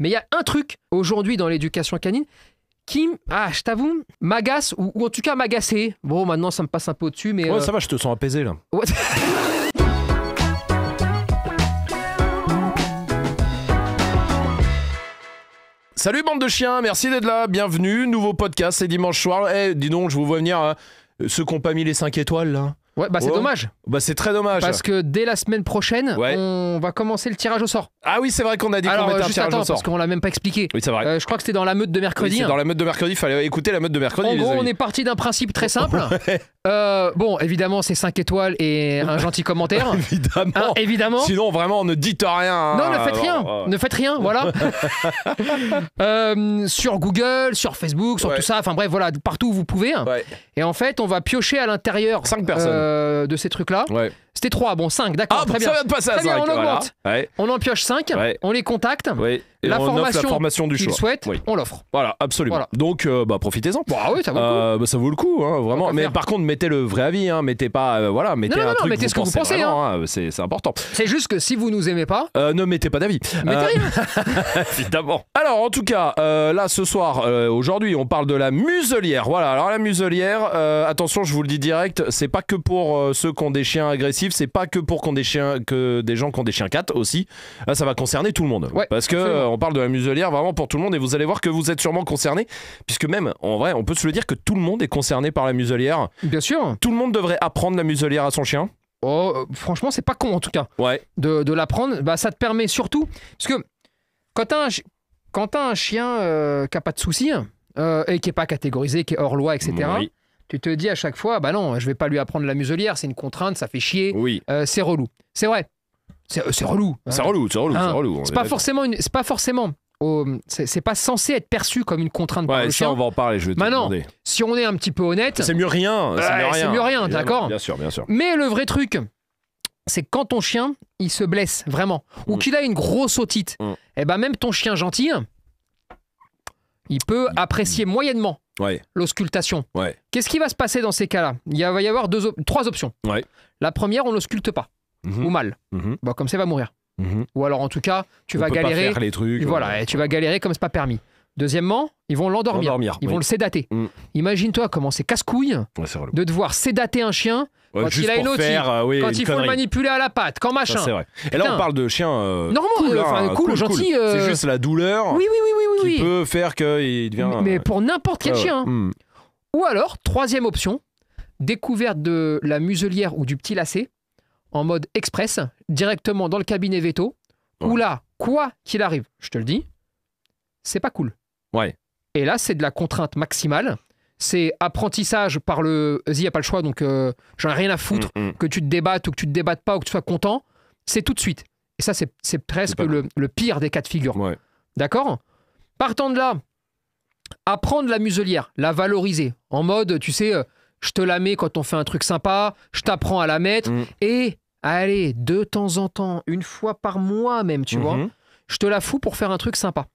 Mais il y a un truc aujourd'hui dans l'éducation canine qui, ah, je t'avoue, m'agace ou, en tout cas m'agacé. Bon, maintenant ça me passe un peu au-dessus, mais. Ouais, euh, ça va, je te sens apaisé là. Salut bande de chiens, merci d'être là, bienvenue, nouveau podcast, c'est dimanche soir. Eh, dis donc, je vous vois venir, hein, ceux qui n'ont pas mis les 5 étoiles là. Ouais, bah c'est oh. dommage. Bah c'est très dommage. Parce que dès la semaine prochaine, on va commencer le tirage au sort. Ah oui, c'est vrai qu'on a dit qu'on mettait un tirage attends, au sort. Parce qu'on l'a même pas expliqué. Oui, c'est vrai. Euh, je crois que c'était dans la meute de mercredi. Oui, hein. Dans la meute de mercredi, il fallait écouter la meute de mercredi. En gros, on est parti d'un principe très simple. Euh, bon, évidemment, c'est 5 étoiles et un gentil commentaire. évidemment. Hein, évidemment. Sinon, vraiment, ne dites rien. Hein. Non, ne faites rien. ne faites rien, voilà. Euh, sur Google, sur Facebook, sur tout ça. Enfin bref, voilà, partout où vous pouvez. Et en fait, on va piocher à l'intérieur. 5 personnes euh, de ces trucs-là. C'était 3, bon 5, d'accord. Ah, très bien. ça vient de passer à 5. on On en pioche 5, on les contacte. la, formation du souhaitent, on l'offre. Voilà, absolument. Donc, euh, bah, profitez-en. Bah oui, ça vaut le euh, coup. Bah, hein, vraiment. Mais par contre, mettez le vrai avis. Hein. Mettez pas, euh, voilà, mettez un que vous pensez. Hein. c'est important. C'est juste que si vous nous aimez pas, ne mettez pas d'avis. Évidemment. Alors, en tout cas, là, ce soir, aujourd'hui, on parle de la muselière. Voilà. Alors, la muselière, attention, je vous le dis direct, c'est pas que pour ceux qui ont des chiens agressifs c'est pas que pour des chiens, que des gens qui ont des chiens 4 aussi. Là, ah, ça va concerner tout le monde. parce que euh, on parle de la muselière vraiment pour tout le monde et vous allez voir que vous êtes sûrement concerné puisque même en vrai, on peut se le dire que tout le monde est concerné par la muselière. Bien sûr. Tout le monde devrait apprendre la muselière à son chien. Oh, euh, franchement, c'est pas con en tout cas. Ouais. De, l'apprendre, bah, ça te permet surtout. Parce que quand t'as un, quand as un chien euh, qui a pas de soucis hein, et qui est pas catégorisé, qui est hors loi, etc., oui tu te dis à chaque fois, bah non, je vais pas lui apprendre la muselière, c'est une contrainte, ça fait chier, oui. Euh, c'est relou. C'est vrai, c'est euh, relou. Hein. C'est relou, c'est relou, hein. c'est relou. C'est pas, forcément une, pas forcément c'est pas censé être perçu comme une contrainte ouais, le chien. on va en parler, je vais te Maintenant, non, si on est un petit peu honnête... C'est mieux rien, c'est mieux rien. rien d'accord Bien sûr, bien sûr. Mais le vrai truc, c'est que quand ton chien, il se blesse, vraiment, ou mm. qu'il a une grosse otite, mm. et eh ben même ton chien gentil, il peut apprécier moyennement ouais. l'auscultation. Ouais. Qu'est-ce qui va se passer dans ces cas-là Il va y avoir deux, trois options. La première, on l'ausculte pas, mhm. ou mal. Bah, comme ça, va mourir. Mhm. Ou alors, en tout cas, tu vas galérer. Pas faire les trucs, voilà, euh, et tu vas galérer comme c'est pas permis. Deuxièmement, ils vont l'endormir. Ils vont le sédater. Mm. Imagine-toi comment c'est casse-couille de devoir sédater un chien quand il a une faire, euh, quand il faut le manipuler à la patte, quand machin. Et là, on parle de chien euh, hein, cool, gentil. Euh. C'est juste la douleur oui, qui peut faire qu'il devient. Mais, mais pour n'importe quel chien. Mm. Ou alors, troisième option, découverte de la muselière ou du petit lacet en mode express, directement dans le cabinet veto. Ou là, quoi qu'il arrive, je te le dis, c'est pas cool. Ouais. Et là, c'est de la contrainte maximale. C'est apprentissage par le. Vas-y, a pas le choix, donc euh, j'en rien à foutre. Mm, mm. Que tu te débattes ou que tu te débattes pas ou que tu sois content, c'est tout de suite. Et ça, c'est presque le, pire des cas de figure. D'accord Partant de là, apprendre la muselière, la valoriser. En mode, tu sais, euh, je te la mets quand on fait un truc sympa, je t'apprends à la mettre. Mm. Et allez, de temps en temps, une fois par mois même, tu mm-hmm. vois, je te la fous pour faire un truc sympa.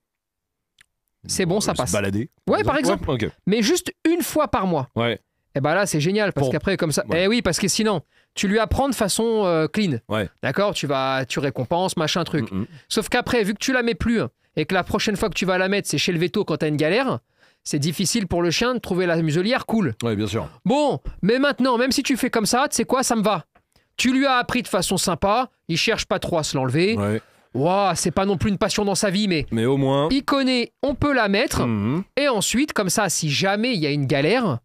C'est bon, ça euh, passe. balader. Ouais, par exemple. Mais juste une fois par mois. Ouais. Et eh bah ben là, c'est génial parce qu'après, comme ça. Eh oui, parce que sinon, tu lui apprends de façon euh, clean. Ouais. D'accord Tu vas, tu récompenses, machin, truc. Mm, mm. Sauf qu'après, vu que tu la mets plus hein, et que la prochaine fois que tu vas la mettre, c'est chez le veto quand t'as une galère, c'est difficile pour le chien de trouver la muselière cool. Ouais bien sûr. Bon, mais maintenant, même si tu fais comme ça, tu sais quoi, ça me va. Tu lui as appris de façon sympa, il cherche pas trop à se l'enlever. Ouais c'est pas non plus une passion dans sa vie, mais. Mais au moins. Il connaît, on peut la mettre. Mhm. Et ensuite, comme ça, si jamais il y a une galère,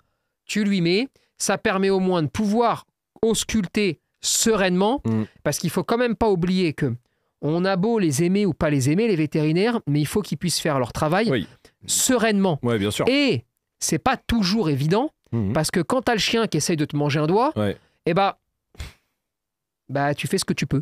tu lui mets. Ça permet au moins de pouvoir ausculter sereinement, mhm. parce qu'il faut quand même pas oublier que on a beau les aimer ou pas les aimer, les vétérinaires, mais il faut qu'ils puissent faire leur travail sereinement. Ouais, bien sûr. Et c'est pas toujours évident, mhm. parce que quand t'as le chien qui essaye de te manger un doigt, et eh bah ben, bah, tu fais ce que tu peux.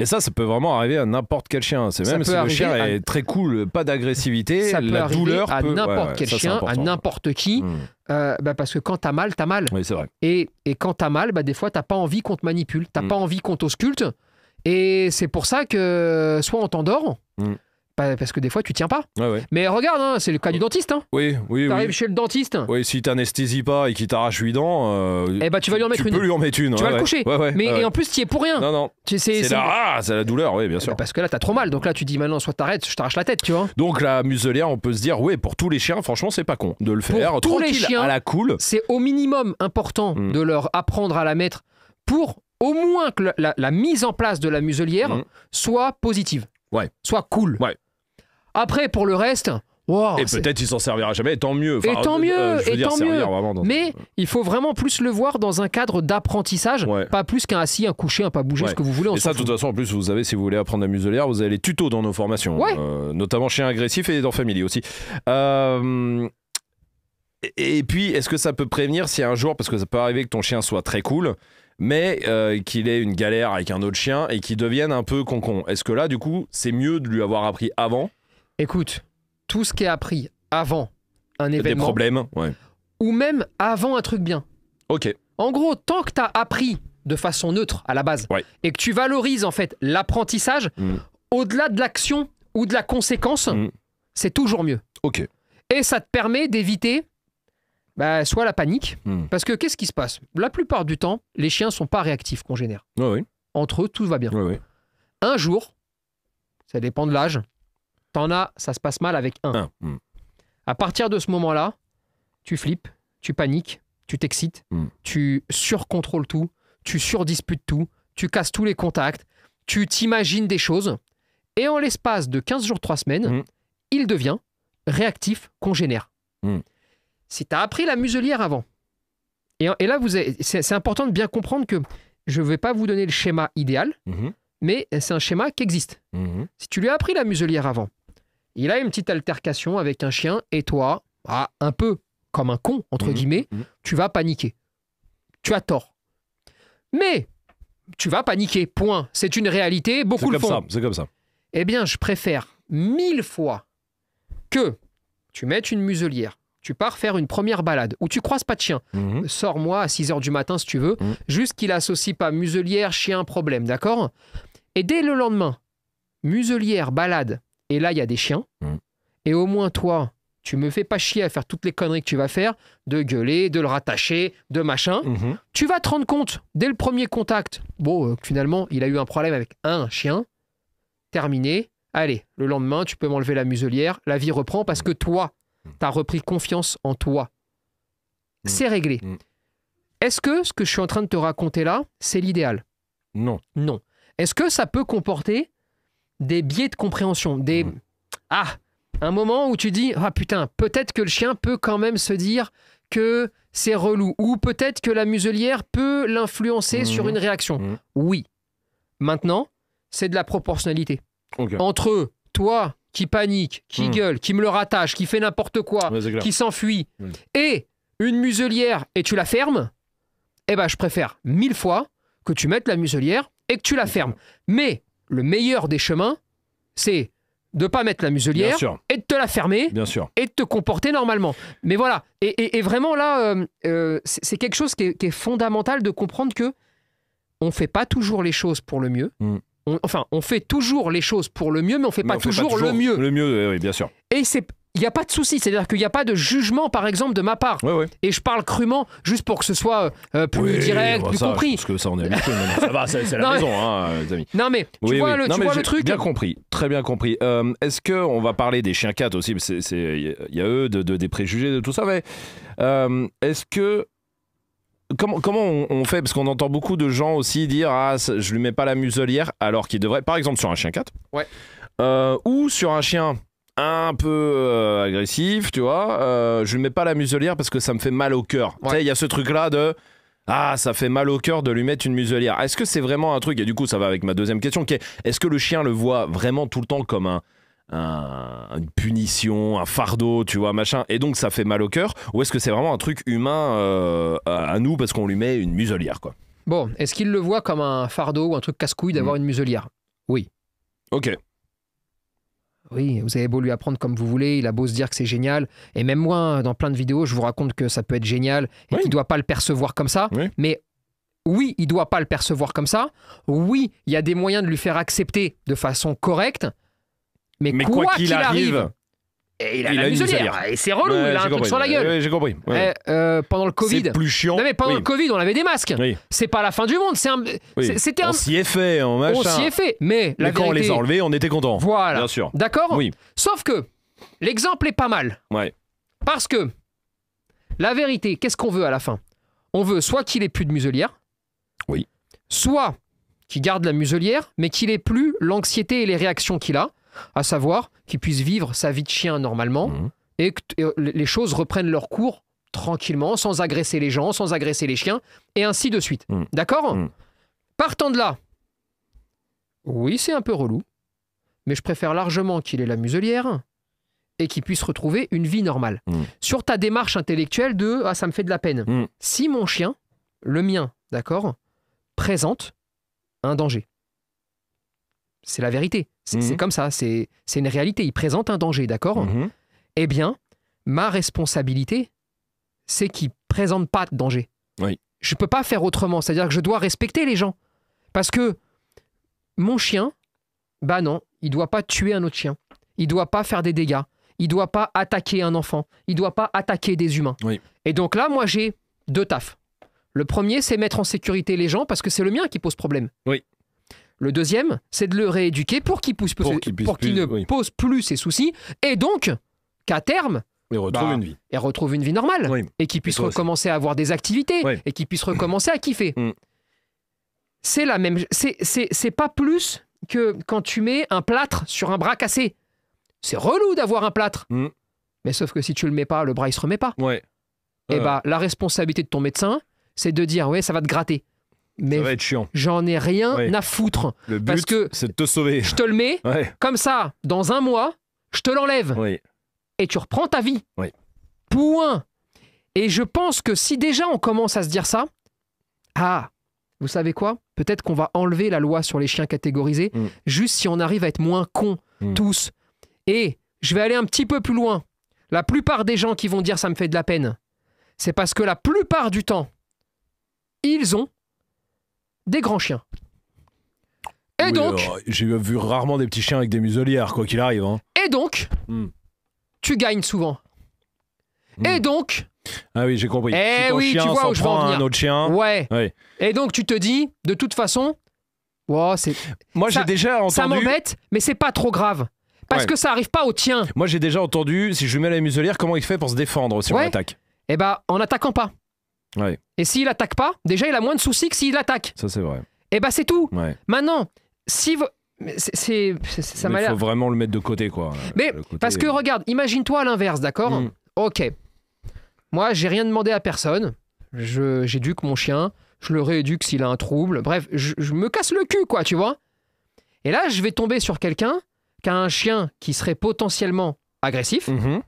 Et ça, ça peut vraiment arriver à n'importe quel chien. C'est même si le chien est très cool, pas d'agressivité, ça la peut douleur à n'importe quel chien, à n'importe qui, hmm. euh, bah, parce que quand t'as mal, t'as mal. vrai. Et, et quand t'as mal, bah, des fois t'as pas envie qu'on te manipule, t'as hmm. pas envie qu'on t'ausculte, et c'est pour ça que soit on t'endort. Hmm parce que des fois, tu tiens pas. Mais regarde, hein, c'est le cas du dentiste. Hein. Oui, oui. chez le dentiste. Oui, si t'anesthésies pas et qu'il t'arrache huit dents. bah, tu vas lui en mettre une. Tu peux lui en mettre une. Tu vas le coucher. Mais et en plus, tu es pour rien. Non, non. C'est la... douleur, oui, bien eh sûr. Ben, parce que là, t'as trop mal. Donc là, tu dis maintenant, soit t'arrêtes, je t'arrache la tête, tu vois. Donc la muselière, on peut se dire, oui, pour tous les chiens, franchement, c'est pas con de le faire pour les chiens, à la cool. C'est au minimum important mm. de leur apprendre à la mettre pour au moins que la, mise en place de la muselière mm. soit positive. Ouais. Soit cool. Ouais. Après, pour le reste. et peut-être il s'en servira jamais, et tant euh, mieux. Euh, et tant mieux, et tant mieux. Mais il faut vraiment plus le voir dans un cadre d'apprentissage, pas plus qu'un assis, un couché, un pas bouger, ce que vous voulez. et ça, de toute façon, en plus, vous avez si vous voulez apprendre la muselière, vous avez les tutos dans nos formations, euh, notamment chien Agressif et dans Family aussi. et puis, est-ce que ça peut prévenir si un jour, parce que ça peut arriver que ton chien soit très cool, mais qu'il ait une galère avec un autre chien et qu'il devienne un peu concon Est-ce que là, du coup, c'est mieux de lui avoir appris avant écoute, tout ce qui est appris avant un événement. Des problèmes, Ou même avant un truc bien. Ok. En gros, tant que tu as appris de façon neutre à la base et que tu valorises en fait l'apprentissage, mm. au-delà de l'action ou de la conséquence, mm. c'est toujours mieux. Ok. Et ça te permet d'éviter bah, soit la panique, mm. parce que qu'est-ce qui se passe La plupart du temps, les chiens sont pas réactifs qu'on génère. oui. Entre eux, tout va bien. oui. Un jour, ça dépend de l'âge, T'en as, ça se passe mal avec un. Hmm. À partir de ce moment-là, tu flippes, tu paniques, tu t'excites, hmm. tu surcontrôles tout, tu surdisputes tout, tu casses tous les contacts, tu t'imagines des choses. Et en l'espace de 15 jours, 3 semaines, hmm. il devient réactif congénère. Si tu as appris la muselière avant, et, là, vous c'est important de bien comprendre que je ne vais pas vous donner le schéma idéal, mm-hmm. mais c'est un schéma qui existe. Mm-hmm. Si tu lui as appris la muselière avant, il a une petite altercation avec un chien et toi, bah, un peu comme un con, entre mhm. guillemets, mhm. tu vas paniquer. Tu as tort. Mais tu vas paniquer, point. C'est une réalité, beaucoup le font. C'est comme ça. Eh bien, je préfère mille fois que tu mettes une muselière, tu pars faire une première balade où tu croises pas de chien. Mhm. Sors-moi à 6 h du matin si tu veux, juste qu'il associe pas muselière, chien, problème, d'accord Et dès le lendemain, muselière, balade, et là, il y a des chiens. Mm. Et au moins, toi, tu me fais pas chier à faire toutes les conneries que tu vas faire, de gueuler, de le rattacher, de machin. Mhm. Tu vas te rendre compte, dès le premier contact, bon, euh, finalement, il a eu un problème avec un chien. Terminé. Allez, le lendemain, tu peux m'enlever la muselière. La vie reprend parce que toi, mm. tu as repris confiance en toi. Mm. C'est réglé. Est-ce que ce que je suis en train de te raconter là, c'est l'idéal Non. Non. Est-ce que ça peut comporter des biais de compréhension, des mmh. ah, un moment où tu dis ah putain, peut-être que le chien peut quand même se dire que c'est relou ou peut-être que la muselière peut l'influencer sur mmh. une réaction. Mmh. Oui. Maintenant, c'est de la proportionnalité. Entre toi qui panique, qui gueule, qui me le rattache, qui fait n'importe quoi, qui s'enfuit et une muselière et tu la fermes, eh ben je préfère mille fois que tu mettes la muselière et que tu la fermes. Mais le meilleur des chemins, c'est de pas mettre la muselière et de te la fermer et de te comporter normalement. Mais voilà, et, vraiment là, euh, euh, c'est quelque chose qui est, fondamental de comprendre que on fait pas toujours les choses pour le mieux. Hmm. enfin, on fait toujours les choses pour le mieux, mais on fait fait pas toujours, le mieux. Le mieux, oui, bien sûr. Et c'est il n'y a pas de souci. C'est-à-dire qu'il n'y a pas de jugement, par exemple, de ma part. Et je parle crûment, juste pour que ce soit euh, euh, plus direct, bah plus compris. Parce que ça, on est habitué. ça va, c'est la maison, hein, euh, les amis. Non, mais tu vois, Le, tu truc. Bien compris, très bien compris. Est-ce qu'on va parler des chiens 4 aussi Il y, a eux, de, des préjugés, de tout ça. Mais Est-ce que Comment, on, fait Parce qu'on entend beaucoup de gens aussi dire Ah, je lui mets pas la muselière, alors qu'il devrait, par exemple, sur un chien 4, ouais. ou sur un chien un peu euh, agressif, tu vois. Euh, je ne mets pas la muselière parce que ça me fait mal au cœur. il y a ce truc-là de ah, ça fait mal au cœur de lui mettre une muselière. Est-ce que c'est vraiment un truc Et du coup, ça va avec ma deuxième question, qui est est-ce que le chien le voit vraiment tout le temps comme un une punition, un fardeau, tu vois, machin, et donc ça fait mal au cœur, ou est-ce que c'est vraiment un truc humain euh, à, nous parce qu'on lui met une muselière, quoi Bon, est-ce qu'il le voit comme un fardeau ou un truc casse-couille d'avoir hmm. une muselière Oui. Ok. Oui, vous avez beau lui apprendre comme vous voulez, il a beau se dire que c'est génial. Et même moi, hein, dans plein de vidéos, je vous raconte que ça peut être génial et qu'il ne doit pas le percevoir comme ça. Mais oui, il ne doit pas le percevoir comme ça. Oui, il y a des moyens de lui faire accepter de façon correcte. Mais, quoi qu'il arrive il a, la muselière. Et c'est relou, il a un truc sur la gueule. j'ai compris. Euh, pendant le Covid. pendant le Covid, on avait des masques. C'est pas la fin du monde. C'était On s'y est fait, on hein, machin. On s'y est fait. Mais quand on les a enlevés, on était content. Voilà. sûr. D'accord. Oui. Sauf que l'exemple est pas mal. Ouais. Parce que la vérité, qu'est-ce qu'on veut à la fin On veut soit qu'il ait plus de muselière, Oui. soit qu'il garde la muselière, mais qu'il ait plus l'anxiété et les réactions qu'il a, à savoir qu'il puisse vivre sa vie de chien normalement mhm. et que euh, les choses reprennent leur cours tranquillement, sans agresser les gens, sans agresser les chiens, et ainsi de suite. Mhm. D'accord mhm. Partant de là, oui, c'est un peu relou, mais je préfère largement qu'il ait la muselière et qu'il puisse retrouver une vie normale. Sur ta démarche intellectuelle de Ah, ça me fait de la peine. Si mon chien, le mien, d'accord, présente un danger, c'est la vérité. C'est mhm. comme ça, c'est une réalité. Il présente un danger, d'accord mhm. Eh bien, ma responsabilité, c'est qu'il présente pas de danger. Je ne peux pas faire autrement. C'est-à-dire que je dois respecter les gens. Parce que mon chien, bah non, il doit pas tuer un autre chien. Il doit pas faire des dégâts. Il doit pas attaquer un enfant. Il doit pas attaquer des humains. Et donc là, moi, j'ai deux tafs. Le premier, c'est mettre en sécurité les gens parce que c'est le mien qui pose problème. Oui. Le deuxième, c'est de le rééduquer pour qu'il pousse pour, ne pose plus ses soucis et donc qu'à terme, et retrouve bah, une vie. normale. Et qu'il puisse recommencer à avoir des activités. Et qu'il puisse recommencer à kiffer. Mm. C'est la même. C'est pas plus que quand tu mets un plâtre sur un bras cassé. C'est relou d'avoir un plâtre. Mm. Mais sauf que si tu le mets pas, le bras il se remet pas. Ouais. Et eh bah la responsabilité de ton médecin, c'est de dire ouais ça va te gratter mais J'en ai rien à foutre. Le but, que c'est de te sauver. Je te le mets comme ça, dans un mois, je te l'enlève. Et tu reprends ta vie. Point. Et je pense que si déjà on commence à se dire ça, ah, vous savez quoi Peut-être qu'on va enlever la loi sur les chiens catégorisés, mm. juste si on arrive à être moins cons mm. tous. Et je vais aller un petit peu plus loin. La plupart des gens qui vont dire ça me fait de la peine, c'est parce que la plupart du temps, ils ont des grands chiens. Et donc. Euh, j'ai vu rarement des petits chiens avec des muselières, quoi qu'il arrive. Hein. Et donc, hmm. tu gagnes souvent. Hmm. Et donc. Ah oui, j'ai compris. Eh tu vois où je un autre chien. Ouais. Et donc tu te dis, de toute façon, c'est. Moi j'ai déjà entendu. Ça m'embête, mais c'est pas trop grave. Parce que ça arrive pas au tien. Moi j'ai déjà entendu, si je mets la muselière, comment il fait pour se défendre si on attaque Eh bah, ben, en attaquant pas. Et s'il attaque pas, déjà il a moins de soucis que s'il attaque. Ça c'est vrai. Et eh bah ben, c'est tout. Maintenant, si vous... c'est ça m'a Il faut vraiment le mettre de côté quoi. Mais parce que regarde, imagine-toi à l'inverse, d'accord hmm. OK. Moi, j'ai rien demandé à personne. J'éduque mon chien, je le rééduque s'il a un trouble. Bref, je, me casse le cul quoi, tu vois. Et là, je vais tomber sur quelqu'un qui a un chien qui serait potentiellement agressif. Mhm.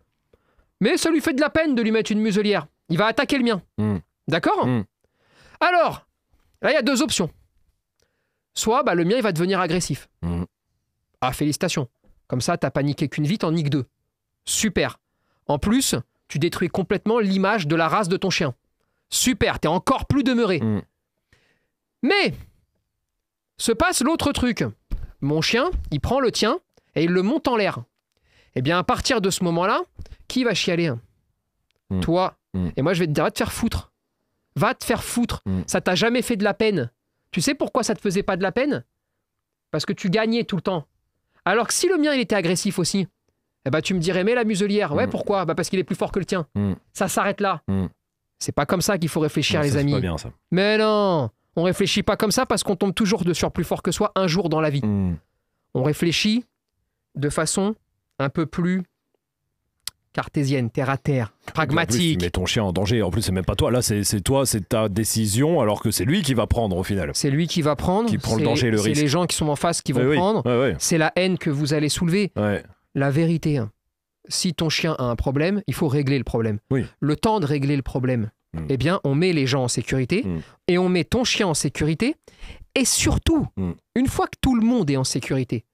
Mais ça lui fait de la peine de lui mettre une muselière. Il va attaquer le mien. Hmm. D'accord hmm. Alors, là, il y a deux options. Soit bah, le mien, il va devenir agressif. Hmm. Ah, félicitations. Comme ça, t'as paniqué qu'une vite En nique deux. Super. En plus, tu détruis complètement l'image de la race de ton chien. Super, t'es encore plus demeuré. Hmm. Mais, se passe l'autre truc. Mon chien, il prend le tien et il le monte en l'air. Eh bien, à partir de ce moment-là, qui va chialer hein Toi. Et moi, je vais te dire, te faire foutre. Va te faire foutre. Mm. Ça t'a jamais fait de la peine. Tu sais pourquoi ça te faisait pas de la peine Parce que tu gagnais tout le temps. Alors que si le mien, il était agressif aussi, eh ben, tu me dirais, mais la muselière, ouais, mm. pourquoi bah, Parce qu'il est plus fort que le tien. Mm. Ça s'arrête là. C'est pas comme ça qu'il faut réfléchir, les amis. Mais non, on réfléchit pas comme ça parce qu'on tombe toujours de sur plus fort que soi un jour dans la vie. On réfléchit de façon un peu plus cartésienne, terre à terre, pragmatique. En mets ton chien en danger. En plus, c'est même pas toi. Là, c'est toi, c'est ta décision, alors que c'est lui qui va prendre au final. C'est lui qui va prendre. Qui prend le danger, risque. C'est les gens qui sont en face qui vont prendre. C'est la haine que vous allez soulever. La vérité. Hein. Si ton chien a un problème, il faut régler le problème. Le temps de régler le problème, hmm. eh bien, on met les gens en sécurité hmm. et on met ton chien en sécurité. Et surtout, hmm. une fois que tout le monde est en sécurité,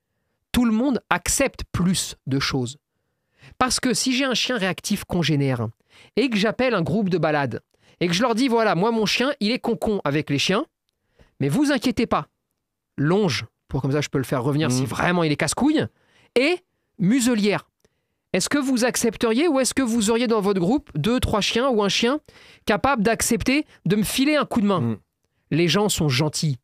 tout le monde accepte plus de choses. Parce que si j'ai un chien réactif congénère et que j'appelle un groupe de balade et que je leur dis voilà, moi mon chien, il est concon avec les chiens, mais vous inquiétez pas, longe, pour comme ça je peux le faire revenir mmh. si vraiment il est casse-couille, et muselière. Est-ce que vous accepteriez ou est-ce que vous auriez dans votre groupe deux, trois chiens ou un chien capable d'accepter de me filer un coup de main mmh. Les gens sont gentils.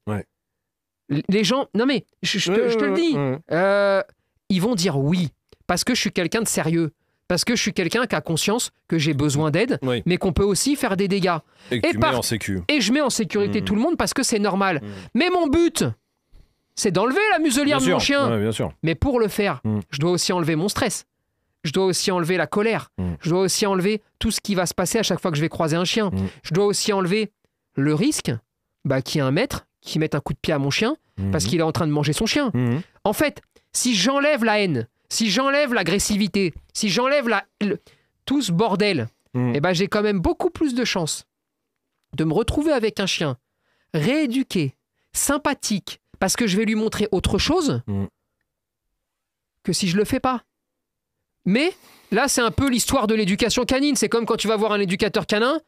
Les gens, non mais je, te, le dis, euh, ils vont dire oui parce que je suis quelqu'un de sérieux parce que je suis quelqu'un qui a conscience que j'ai besoin d'aide, mais qu'on peut aussi faire des dégâts. Et, je mets en sécurité hmm. tout le monde parce que c'est normal. Hmm. Mais mon but, c'est d'enlever la muselière de mon chien. Mais pour le faire, hmm. je dois aussi enlever mon stress. Je dois aussi enlever la colère. Je dois aussi enlever tout ce qui va se passer à chaque fois que je vais croiser un chien. Je dois aussi enlever le risque bah, qu'il y ait un maître qui mette un coup de pied à mon chien parce qu'il est en train de manger son chien. En fait, si j'enlève la haine, si j'enlève l'agressivité, si j'enlève la, tout ce bordel, mm. eh ben, j'ai quand même beaucoup plus de chance de me retrouver avec un chien rééduqué, sympathique, parce que je vais lui montrer autre chose mm. que si je le fais pas. Mais là, c'est un peu l'histoire de l'éducation canine. C'est comme quand tu vas voir un éducateur canin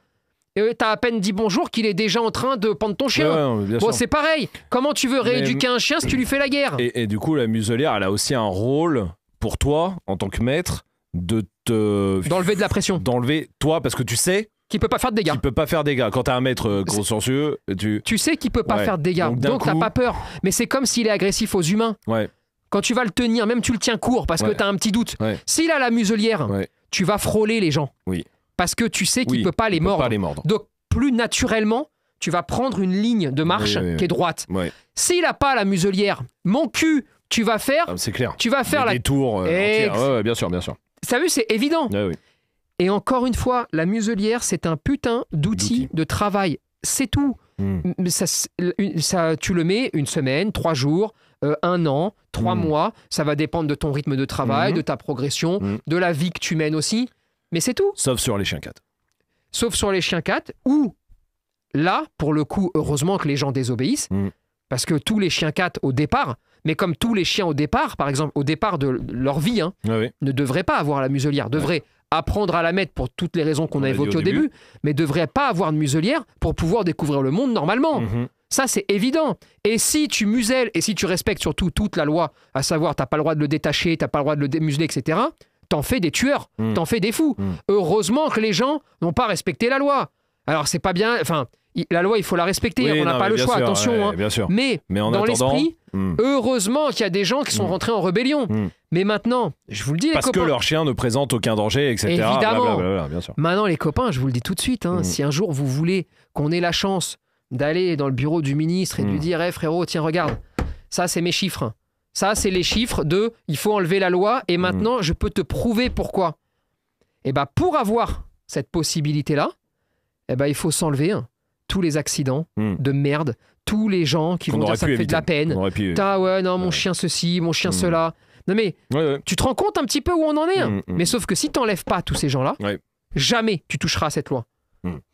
et as à peine dit bonjour qu'il est déjà en train de pendre ton chien. c'est pareil. Comment tu veux rééduquer un chien si tu lui fais la guerre et, et, du coup, la muselière, elle a aussi un rôle pour toi, en tant que maître, de te. D'enlever de la pression. D'enlever toi, parce que tu sais. qu'il peut pas faire de dégâts. ne peut pas faire de dégâts. Quand as un maître euh, consciencieux, tu. Tu sais qu'il peut pas faire de dégâts. Donc, tu t'as pas peur. Mais c'est comme s'il est agressif aux humains. Ouais. Quand tu vas le tenir, même tu le tiens court parce que tu as un petit doute. S'il a la muselière, tu vas frôler les gens. Oui. Parce que tu sais qu'il ne peut pas les, mordre. Donc plus naturellement, tu vas prendre une ligne de marche qui est droite. S'il a pas la muselière, mon cul tu vas faire. Ah, c'est clair. Tu vas faire la. Des tours. Euh, bien sûr, bien sûr. Ça vu, c'est évident. Et encore une fois, la muselière, c'est un putain d'outil de travail. C'est tout. Hmm. Ça, tu le mets une semaine, trois jours, euh, un an, trois hmm. mois. Ça va dépendre de ton rythme de travail, hmm. de ta progression, de la vie que tu mènes aussi. Mais c'est tout. Sauf sur les chiens 4. Sauf sur les chiens 4, où là, pour le coup, heureusement que les gens désobéissent, parce que tous les chiens 4, au départ, mais comme tous les chiens au départ, par exemple, au départ de leur vie, hein, ah ne devraient pas avoir la muselière, devraient apprendre à la mettre pour toutes les raisons qu'on a, évoquées au début, mais devraient pas avoir de muselière pour pouvoir découvrir le monde normalement. Mhm. Ça, c'est évident. Et si tu muselles, et si tu respectes surtout toute la loi, à savoir, t'as pas le droit de le détacher, t'as pas le droit de le démuseler, etc., t'en fais des tueurs, mhm. t'en fais des fous. Mhm. Heureusement que les gens n'ont pas respecté la loi. Alors, c'est pas bien, enfin, la loi, il faut la respecter, on n'a pas le choix, attention. Hein. bien sûr. Mais, en dans l'esprit, hmm. heureusement qu'il y a des gens qui sont hmm. rentrés en rébellion. Hmm. Mais maintenant, je vous le dis, les Parce que leur chien ne présente aucun danger, etc. Évidemment. Maintenant, les copains, je vous le dis tout de suite, hein, si un jour vous voulez qu'on ait la chance d'aller dans le bureau du ministre et de lui dire hé eh, frérot, tiens, regarde, ça, c'est mes chiffres. Ça, c'est les chiffres de il faut enlever la loi et maintenant, je peux te prouver pourquoi. Et eh bien, pour avoir cette possibilité-là, eh ben, il faut s'enlever tous les accidents hmm. de merde, tous les gens qui vont dire ça fait de la peine. Ah ouais, non, mon chien ceci, mon chien hmm. cela. Non mais tu te rends compte un petit peu où on en est. Hein. Hmm, mais sauf que si t'enlèves pas tous ces gens-là, jamais tu toucheras à cette loi.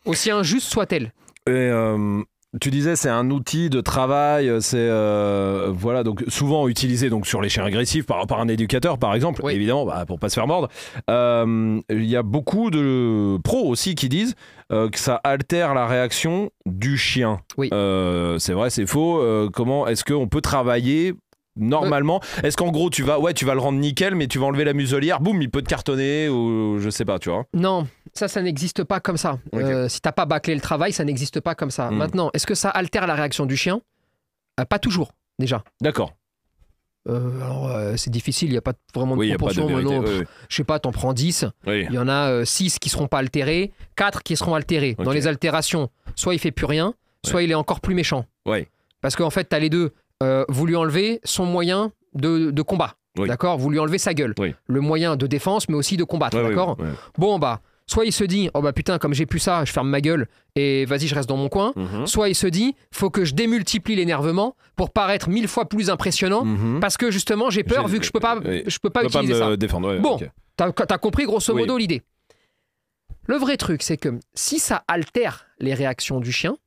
Aussi injuste soit-elle. Et euh, tu disais c'est un outil de travail, c'est euh, voilà donc souvent utilisé donc sur les chiens agressifs par, par un éducateur par exemple, évidemment bah, pour pas se faire mordre. Euh, il y a beaucoup de pros aussi qui disent euh, que ça altère la réaction du chien. Oui. c'est vrai, c'est faux. comment est-ce qu'on peut travailler normalement. Est-ce qu'en gros tu vas ouais tu vas le rendre nickel mais tu vas enlever la muselière, boum il peut te cartonner ou je sais pas tu vois. Non ça ça n'existe pas comme ça. Euh, si t'as pas bâclé le travail ça n'existe pas comme ça. Hmm. Maintenant est-ce que ça altère la réaction du chien euh, Pas toujours déjà. D'accord. Euh, euh, c'est difficile, il n'y a pas vraiment de proportion. Je sais pas, t'en prends 10. Il y en a 6 qui seront pas altérés, 4 qui seront altérés. Dans les altérations, soit il fait plus rien, soit il est encore plus méchant. Parce qu'en fait, tu as les deux. Euh, vous lui enlevez son moyen de, combat. D'accord Vous lui enlevez sa gueule. Le moyen de défense, mais aussi de combattre. d'accord Bon, bah. Soit il se dit, oh bah putain, comme j'ai plus ça, je ferme ma gueule et vas-y, je reste dans mon coin. Mhm. Soit il se dit, faut que je démultiplie l'énervement pour paraître mille fois plus impressionnant mhm. parce que justement j'ai peur vu que euh, je peux pas, je peux pas utiliser ça. Défendre, bon, t'as as compris grosso modo l'idée. Le vrai truc, c'est que si ça altère les réactions du chien,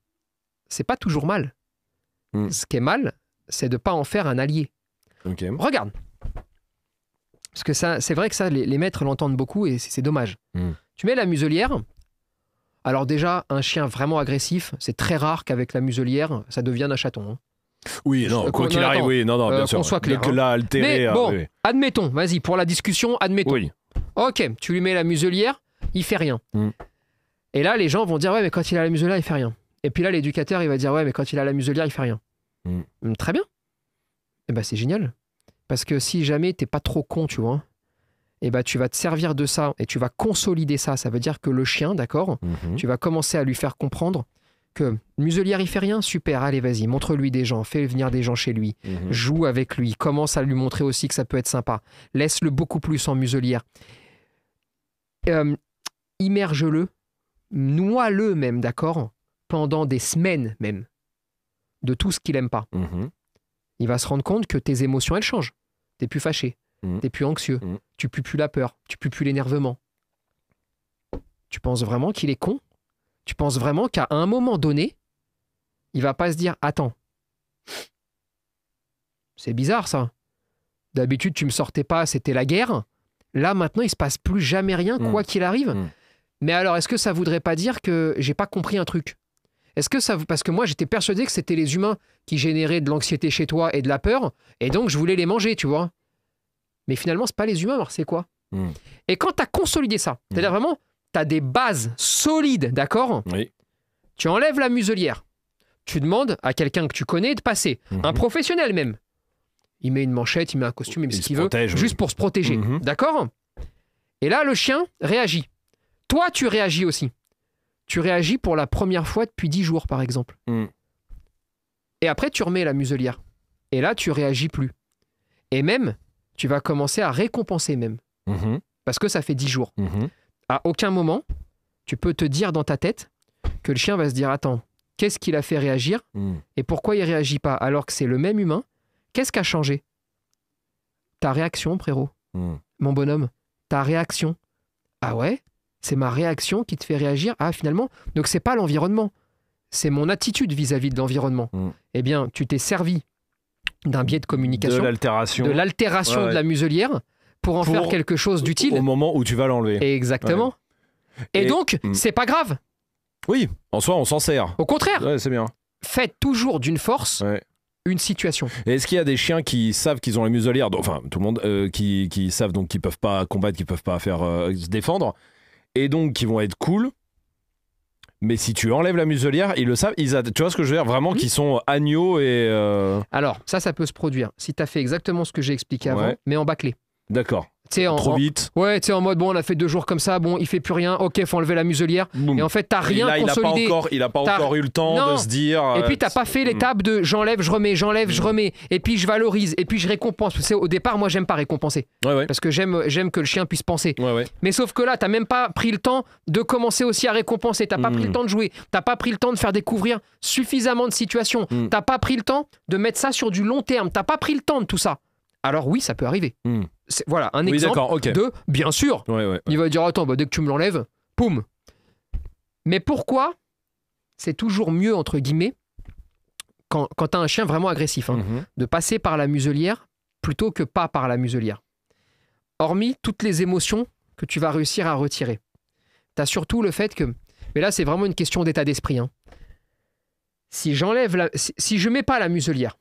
c'est pas toujours mal. Mm. Ce qui est mal, c'est de ne pas en faire un allié. Regarde. Parce que ça, c'est vrai que ça, les, maîtres l'entendent beaucoup et c'est dommage. Hmm. Tu mets la muselière. Alors déjà, un chien vraiment agressif, c'est très rare qu'avec la muselière, ça devienne un chaton. Hein. Oui, non, quoi qu'il arrive, oui, non, euh, bien sûr. soit hein. Mais euh, bon, admettons, vas-y, pour la discussion, admettons. Oui. Ok, tu lui mets la muselière, il fait rien. Hmm. Et là, les gens vont dire, ouais, mais quand il a la muselière, il fait rien. Et puis là, l'éducateur, il va dire, ouais, mais quand il a la muselière, il fait rien. Mm. Très bien. Et eh ben, c'est génial. Parce que si jamais t'es pas trop con, tu vois, eh ben, tu vas te servir de ça et tu vas consolider ça. Ça veut dire que le chien, d'accord, mhm. tu vas commencer à lui faire comprendre que Muselière, il fait rien, super, allez, vas-y, montre-lui des gens, fais venir des gens chez lui, mhm. joue avec lui, commence à lui montrer aussi que ça peut être sympa, laisse-le beaucoup plus en Muselière. Euh, immerge-le, noie-le même, d'accord, pendant des semaines même de tout ce qu'il aime pas. Mhm. Il va se rendre compte que tes émotions, elles changent. T'es plus fâché, mhm. t'es plus anxieux, mhm. tu pues plus la peur, tu pues plus l'énervement. Tu penses vraiment qu'il est con Tu penses vraiment qu'à un moment donné, il va pas se dire Attends, c'est bizarre ça. D'habitude, tu me sortais pas, c'était la guerre. Là, maintenant, il se passe plus jamais rien, quoi qu'il arrive. Mais alors, est-ce que ça voudrait pas dire que j'ai pas compris un truc est-ce que ça Parce que moi, j'étais persuadé que c'était les humains qui généraient de l'anxiété chez toi et de la peur, et donc je voulais les manger, tu vois. Mais finalement, c'est pas les humains, c'est quoi hmm. Et quand tu as consolidé ça, c'est-à-dire hmm. vraiment, tu as des bases solides, d'accord Oui. Tu enlèves la muselière. Tu demandes à quelqu'un que tu connais de passer, mhm. un professionnel même. Il met une manchette, il met un costume, il met ce qu'il veut, juste pour se protéger, mhm. d'accord Et là, le chien réagit. Toi, tu réagis aussi tu réagis pour la première fois depuis 10 jours, par exemple. Hmm. Et après, tu remets la muselière. Et là, tu réagis plus. Et même, tu vas commencer à récompenser même. Mhm. Parce que ça fait 10 jours. Mhm. À aucun moment, tu peux te dire dans ta tête que le chien va se dire, attends, qu'est-ce qu'il a fait réagir hmm. et pourquoi il réagit pas alors que c'est le même humain Qu'est-ce qui a changé Ta réaction, frérot. Hmm. Mon bonhomme, ta réaction. Ah ouais c'est ma réaction qui te fait réagir. Ah, finalement, donc c'est pas l'environnement, c'est mon attitude vis-à-vis de l'environnement. Mm. Eh bien, tu t'es servi d'un biais de communication, de l'altération, de, l'altération de la muselière pour en faire quelque chose d'utile. Au moment où tu vas l'enlever. Exactement. Et, donc, mm. c'est pas grave. Oui, en soi, on s'en sert. Au contraire. c'est bien. Faites toujours d'une force une situation. Est-ce qu'il y a des chiens qui savent qu'ils ont la muselière, enfin tout le monde, euh, qui, savent donc qu'ils peuvent pas combattre, qu'ils peuvent pas faire euh, se défendre et donc qui vont être cool. Mais si tu enlèves la muselière, ils le savent. Ils Tu vois ce que je veux dire Vraiment, qui qu'ils sont agneaux et. Euh Alors, ça, ça peut se produire. Si tu as fait exactement ce que j'ai expliqué avant, mais en bâclé. D'accord trop vite. ouais, tu es en mode, bon, on a fait deux jours comme ça, bon, il fait plus rien, ok, faut enlever la muselière. Et en fait, t'as rien consolidé. Il a pas encore, il a pas encore eu le temps de se dire. Et puis, t'as euh, pas fait hmm. l'étape de j'enlève, je remets, j'enlève, je hmm. remets, et puis je valorise, et puis je récompense. Parce au départ, moi, j'aime pas récompenser. Parce que j'aime, que le chien puisse penser. Mais sauf que là, t'as même pas pris le temps de commencer aussi à récompenser. T'as pas pris le hmm. temps de jouer. T'as pas pris le temps de faire découvrir suffisamment de situations. T'as pas pris le temps de mettre ça sur du long terme. T'as pas pris le temps de tout ça alors oui, ça peut arriver. Hmm. Voilà, un exemple de, bien sûr, il va dire, attends, bah, dès que tu me l'enlèves, poum. Mais pourquoi c'est toujours mieux, entre guillemets, quand, quand tu as un chien vraiment agressif, hein, mhm. de passer par la muselière plutôt que pas par la muselière Hormis toutes les émotions que tu vas réussir à retirer. Tu as surtout le fait que... Mais là, c'est vraiment une question d'état d'esprit. Hein. Si j'enlève si je mets pas la muselière,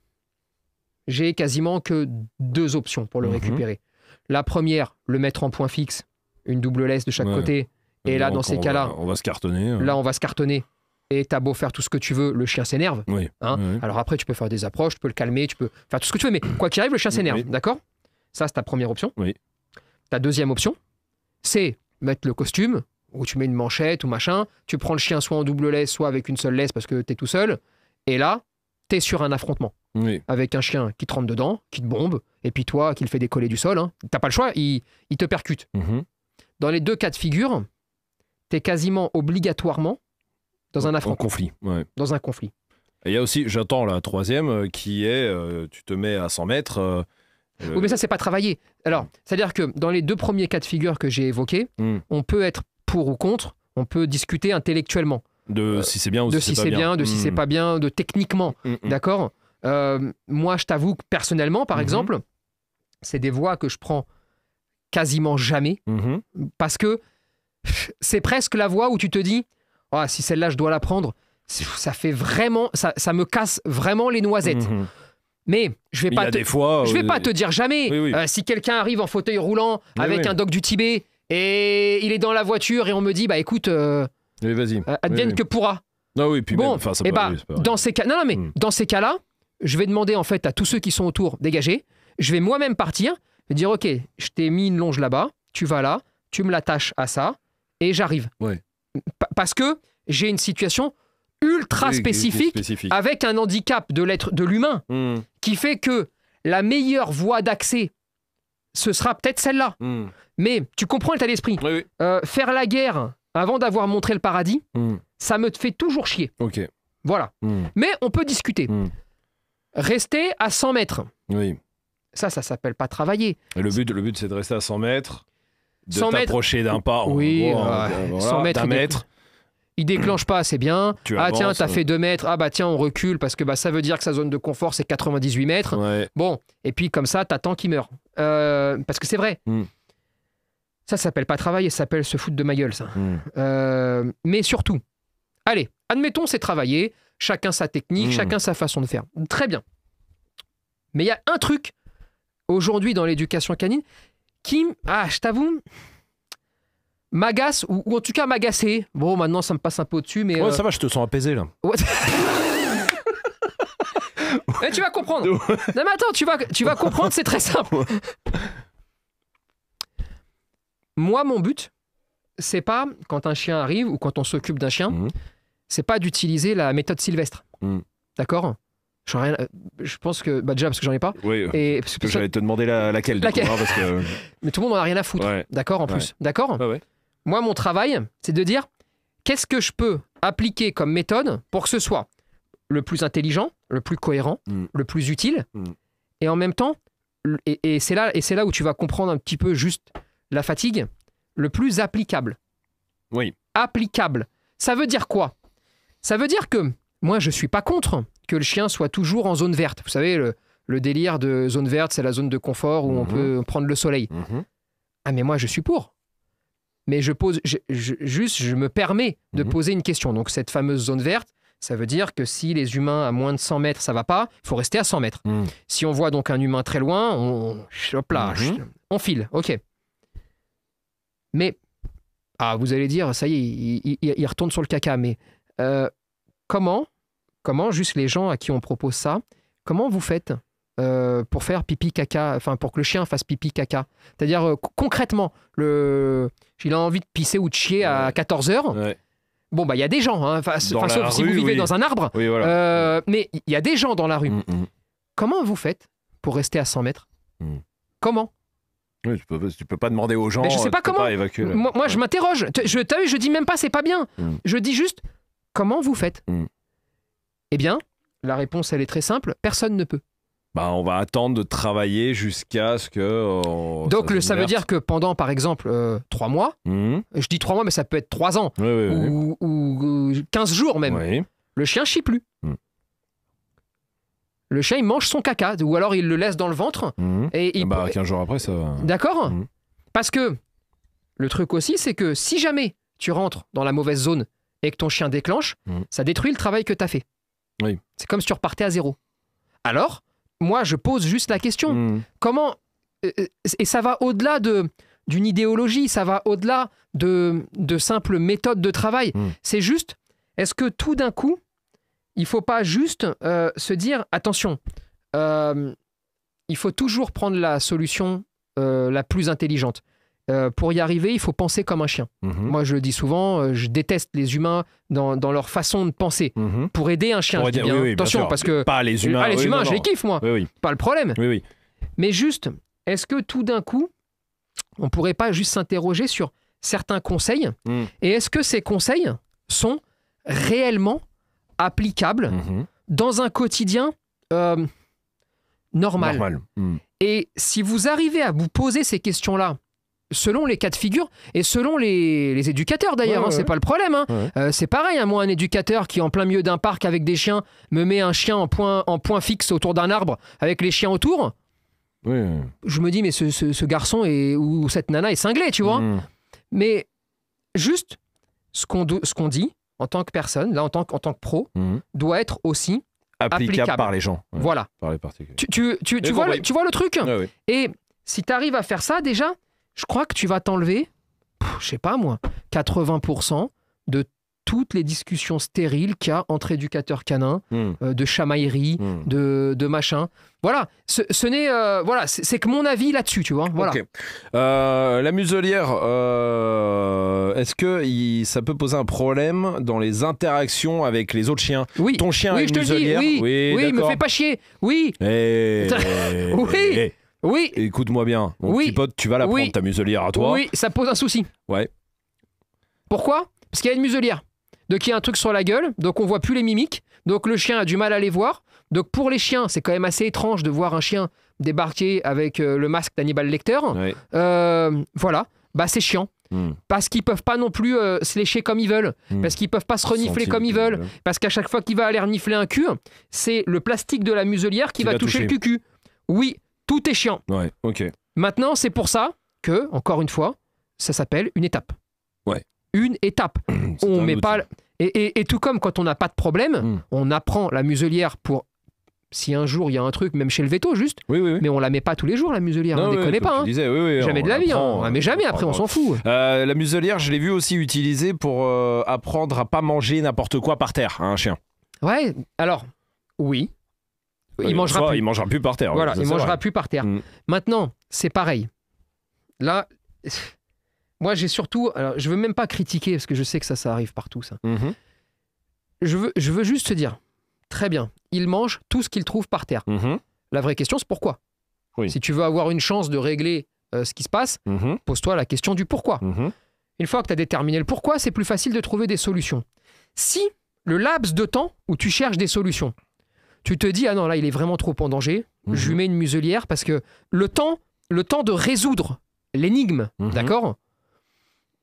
j'ai quasiment que deux options pour le mhm. récupérer. La première, le mettre en point fixe, une double laisse de chaque côté. Et, là, dans ces cas-là, on va se cartonner. Hein. Là, on va se cartonner. Et t'as beau faire tout ce que tu veux, le chien s'énerve. Hein. Alors après, tu peux faire des approches, tu peux le calmer, tu peux faire tout ce que tu veux, mais quoi qu'il arrive, le chien s'énerve. D'accord Ça, c'est ta première option. Ta deuxième option, c'est mettre le costume, où tu mets une manchette ou machin. Tu prends le chien soit en double laisse, soit avec une seule laisse parce que t'es tout seul. Et là, t'es sur un affrontement avec un chien qui te rentre dedans, qui te bombe, et puis toi qui le fait décoller du sol. Hein. T'as pas le choix, il, te percute. Mhm. Dans les deux cas de figure, t'es quasiment obligatoirement dans un affrontement. conflit. Dans un conflit. Il y a aussi, j'attends la troisième, euh, qui est euh, tu te mets à 100 mètres. Euh, oui, mais ça, c'est pas travaillé. Alors, mm. c'est-à-dire que dans les deux premiers cas de figure que j'ai évoqués, mm. on peut être pour ou contre, on peut discuter intellectuellement de euh, si c'est bien ou de si, c'est bien, de si c'est mm. pas bien, de techniquement, mm, mm. d'accord. Euh, moi, je t'avoue que personnellement, par mm-hmm. exemple, c'est des voix que je prends quasiment jamais mm-hmm. parce que c'est presque la voix où tu te dis, oh, si celle-là, je dois la prendre, ça fait vraiment, ça, me casse vraiment les noisettes. Mm-hmm. Mais je vais pas je vais pas te dire jamais. Euh, si quelqu'un arrive en fauteuil roulant avec un doc du Tibet et il est dans la voiture et on me dit bah écoute oui, vas-y. Euh, que pourra. Non oui, puis bon, enfin, ça eh ben, dans ces cas, non, non mais hmm. dans ces cas-là, je vais demander en fait à tous ceux qui sont autour dégager. Je vais moi-même partir, dire ok, je t'ai mis une longe là-bas, tu vas là, tu me l'attaches à ça, et j'arrive. Parce que j'ai une situation ultra spécifique, avec un handicap de l'être de l'humain hmm. qui fait que la meilleure voie d'accès ce sera peut-être celle-là. Hmm. Mais tu comprends l'état d'esprit. Oui, oui. Euh, faire la guerre avant d'avoir montré le paradis, hmm. ça me fait toujours chier. Ok. Voilà. Hmm. Mais on peut discuter. Hmm. Rester à 100 mètres. Oui. Ça, ça s'appelle pas travailler. le but, le but c'est de rester à 100 mètres, de t'approcher d'un pas. Oui, en, 100 mètres. il mètre il déclenche pas, c'est bien. Tu ah tiens, t'as as fait 2 mètres. Ah bah tiens, on recule parce que bah, ça veut dire que sa zone de confort c'est 98 mètres. Bon, et puis comme ça, t'attends qu'il meure. Euh, parce que c'est vrai. Ça, s'appelle pas travailler, ça s'appelle se foutre de ma gueule, ça. Hmm. Euh, mais surtout, allez, admettons, c'est travailler, chacun sa technique, hmm. chacun sa façon de faire. Très bien. Mais il y a un truc aujourd'hui dans l'éducation canine qui, ah, je t'avoue, m'agace, ou, en tout cas m'agacer. Bon, maintenant, ça me passe un peu au-dessus, mais... Ouais, euh, ça va, je te sens apaisé, là. mais eh, tu vas comprendre. non, mais attends, tu vas, tu vas comprendre, c'est très simple. Moi, mon but, c'est pas quand un chien arrive ou quand on s'occupe d'un chien, mhm. c'est pas d'utiliser la méthode Sylvestre. Mhm. D'accord euh, je pense que bah déjà parce que j'en ai pas. Oui. Et parce que te demander laquelle. Hein, Mais tout le monde en a rien à foutre. D'accord en plus. D'accord. Moi mon travail c'est de dire qu'est-ce que je peux appliquer comme méthode pour que ce soit le plus intelligent, le plus cohérent, mhm. le plus utile et en même temps et c'est là et c'est là où tu vas comprendre un petit peu juste la fatigue, le plus applicable. Oui. Applicable. Ça veut dire quoi Ça veut dire que moi, je ne suis pas contre que le chien soit toujours en zone verte. Vous savez, le, délire de zone verte, c'est la zone de confort où on mhm. peut prendre le soleil. Mhm. Ah, mais moi, je suis pour. Mais je pose, juste, je me permets de mhm. poser une question. Donc, cette fameuse zone verte, ça veut dire que si les humains à moins de 100 mètres, ça va pas, il faut rester à 100 mètres. Si on voit donc un humain très loin, on, on file, ok. Mais, ah, vous allez dire, ça y est, il, retourne sur le caca, mais euh, comment, comment, juste les gens à qui on propose ça, comment vous faites euh, pour faire pipi caca, enfin pour que le chien fasse pipi caca. C'est-à-dire euh, concrètement, le... il a envie de pisser ou de chier à 14 heures. Bon, bah il y a des gens, hein. enfin, sauf si vous vivez dans un arbre, mm. mais il y a des gens dans la rue. Mm, mm. Comment vous faites pour rester à 100 mètres Comment tu, peux, peux pas demander aux gens. je sais euh, pas comment. moi, je m'interroge. Je, ne je dis même pas c'est pas bien. Hmm. Je dis juste comment vous faites. Hmm. Eh bien, la réponse elle est très simple. Personne ne peut. Bah, on va attendre de travailler jusqu'à ce que. Euh, Donc ça, veut dire que pendant, par exemple, euh, trois mois, hmm. je dis trois mois, mais ça peut être trois ans, ou, quinze jours même, le chien chie plus. Le chien, il mange son caca, ou alors il le laisse dans le ventre. Mhm. Et il... Eh bah, 15 jours après, ça D'accord mhm. Parce que le truc aussi, c'est que si jamais tu rentres dans la mauvaise zone et que ton chien déclenche, mhm. ça détruit le travail que tu as fait. Oui. C'est comme si tu repartais à zéro. Alors, moi, je pose juste la question. Comment... Euh, euh, et ça va au-delà de d'une idéologie, ça va au-delà de, de simples méthodes de travail. C'est juste, est-ce que tout d'un coup, il faut pas juste euh, se dire attention, euh, il faut toujours prendre la solution euh, la plus intelligente. pour y arriver, il faut penser comme un chien. Mhm. Moi, je le dis souvent, je déteste les humains dans, leur façon de penser. Mhm. Pour aider un chien, je bien, attention, parce que pas les humains, les humains, je les kiffe moi, pas le problème. Mais juste, est-ce que tout d'un coup, on pourrait pas juste s'interroger sur certains conseils mm. et est-ce que ces conseils sont réellement applicable mhm. dans un quotidien euh, normal. Hmm. Et si vous arrivez à vous poser ces questions-là, selon les cas de figure et selon les, les éducateurs d'ailleurs, hein, c'est pas le problème. Hein. Euh, c'est pareil, hein, moi un éducateur qui en plein milieu d'un parc avec des chiens me met un chien en point, en point fixe autour d'un arbre avec les chiens autour, je me dis mais ce, ce, garçon et ou cette nana est cinglé, tu vois. Hmm. Mais juste ce qu'on, ce qu'on dit, en tant que personne, là en tant que, tant que pro, mhm. doit être aussi applicable, par les gens. voilà. Par les particuliers. Tu, vois, le, truc Et si tu arrives à faire ça déjà, je crois que tu vas t'enlever, je sais pas moi, 80% de toutes les discussions stériles qu'il y a entre éducateurs canins, hmm. euh, de chamaillerie, hmm. de, machin. Voilà, ce, n'est euh, voilà, c'est que mon avis là-dessus, tu vois. Voilà. Euh, la muselière, est-ce que ça peut poser un problème dans les interactions avec les autres chiens Oui. Ton chien oui, je te Dis, oui, oui, oui me fais pas chier. Oui. Eh, oui. Eh, eh. Oui. Écoute-moi bien, mon oui. petit pote, tu vas la prendre ta muselière à toi. Oui, ça pose un souci. Ouais. Pourquoi Parce qu'il y a une muselière. Donc, il y a un truc sur la gueule, donc on voit plus les mimiques, donc le chien a du mal à les voir. Donc pour les chiens, c'est quand même assez étrange de voir un chien débarquer avec euh, le masque d'Hannibal lecteur. Euh, voilà, bah c'est chiant. Hmm. Parce qu'ils peuvent pas non plus euh, se lécher comme ils veulent, hmm. parce qu'ils peuvent pas se renifler comme ils veulent, parce qu'à chaque fois qu'il va aller renifler un cul, c'est le plastique de la muselière qui, va, toucher, le cul. Oui, tout est chiant. ok. Maintenant, c'est pour ça que, encore une fois, ça s'appelle une étape. Ouais une étape. on met pas. Et, tout comme quand on n'a pas de problème, mm. on apprend la muselière pour. Si un jour il y a un truc, même chez le veto, juste. Mais on la met pas tous les jours, la muselière. on ne déconne pas. Hein. jamais de la vie. Hein. Ah, hein. Mais jamais, après, on s'en fout. Euh, la muselière, je l'ai vu aussi utilisée pour euh, apprendre à pas manger n'importe quoi par terre hein, un chien. Ouais, alors, oui. Il, ne euh, mangera plus. Il mangera plus par terre. Voilà, il mangera plus par terre. Mm. Maintenant, c'est pareil. Là, moi, j'ai surtout. Alors, je veux même pas critiquer, parce que je sais que ça, ça arrive partout, ça. Mm-hmm. Je, veux, je veux juste te dire très bien, il mange tout ce qu'il trouve par terre. Mm-hmm. La vraie question, c'est pourquoi Si tu veux avoir une chance de régler euh, ce qui se passe, mm-hmm. pose-toi la question du pourquoi. Une fois que tu as déterminé le pourquoi, c'est plus facile de trouver des solutions. Si le laps de temps où tu cherches des solutions, tu te dis ah non là il est vraiment trop en danger, je lui mets une muselière parce que le temps, le temps de résoudre l'énigme, d'accord,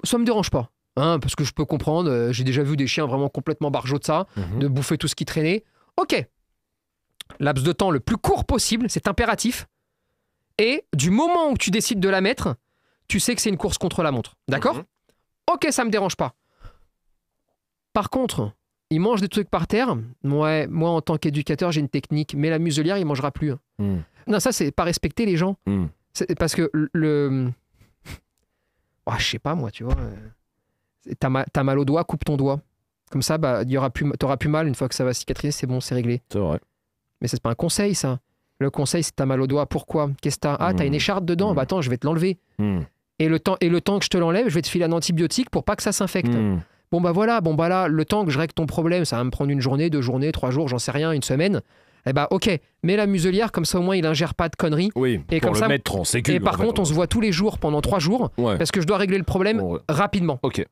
ça me dérange pas. Hein, parce que je peux comprendre, euh, j'ai déjà vu des chiens vraiment complètement barjots de ça, mhm. de bouffer tout ce qui traînait. Ok. Laps de temps le plus court possible, c'est impératif. Et du moment où tu décides de la mettre, tu sais que c'est une course contre la montre. D'accord mhm. Ok, ça me dérange pas. Par contre, il mangent des trucs par terre. Ouais, moi, en tant qu'éducateur, j'ai une technique. Mais la muselière, il mangera plus. Hein. Hmm. Non, ça, c'est pas respecter les gens. Hmm. parce que le ah, je sais pas moi, tu vois. Euh. T'as mal, mal, au doigt, coupe ton doigt. Comme ça, bah, y aura plus, t'auras plus mal une fois que ça va cicatriser, c'est bon, c'est réglé. C'est vrai. Mais c'est pas un conseil, ça. Le conseil, c'est t'as mal au doigt. Pourquoi Qu'est-ce que t'as Ah, t'as une mmh. écharpe dedans. Mmh. Bah attends, je vais te l'enlever. Mmh. Et le temps et le temps que je te l'enlève, je vais te filer un antibiotique pour pas que ça s'infecte. Bon bah voilà. Bon bah là, le temps que je règle ton problème, ça va me prendre une journée, deux journées, trois jours, j'en sais rien, une semaine eh ben ok, mets la muselière, comme ça au moins il ingère pas de conneries. Oui, et comme le ça, mettre en Et par contre, on se voit tous les jours pendant trois jours, parce que je dois régler le problème rapidement. Ok.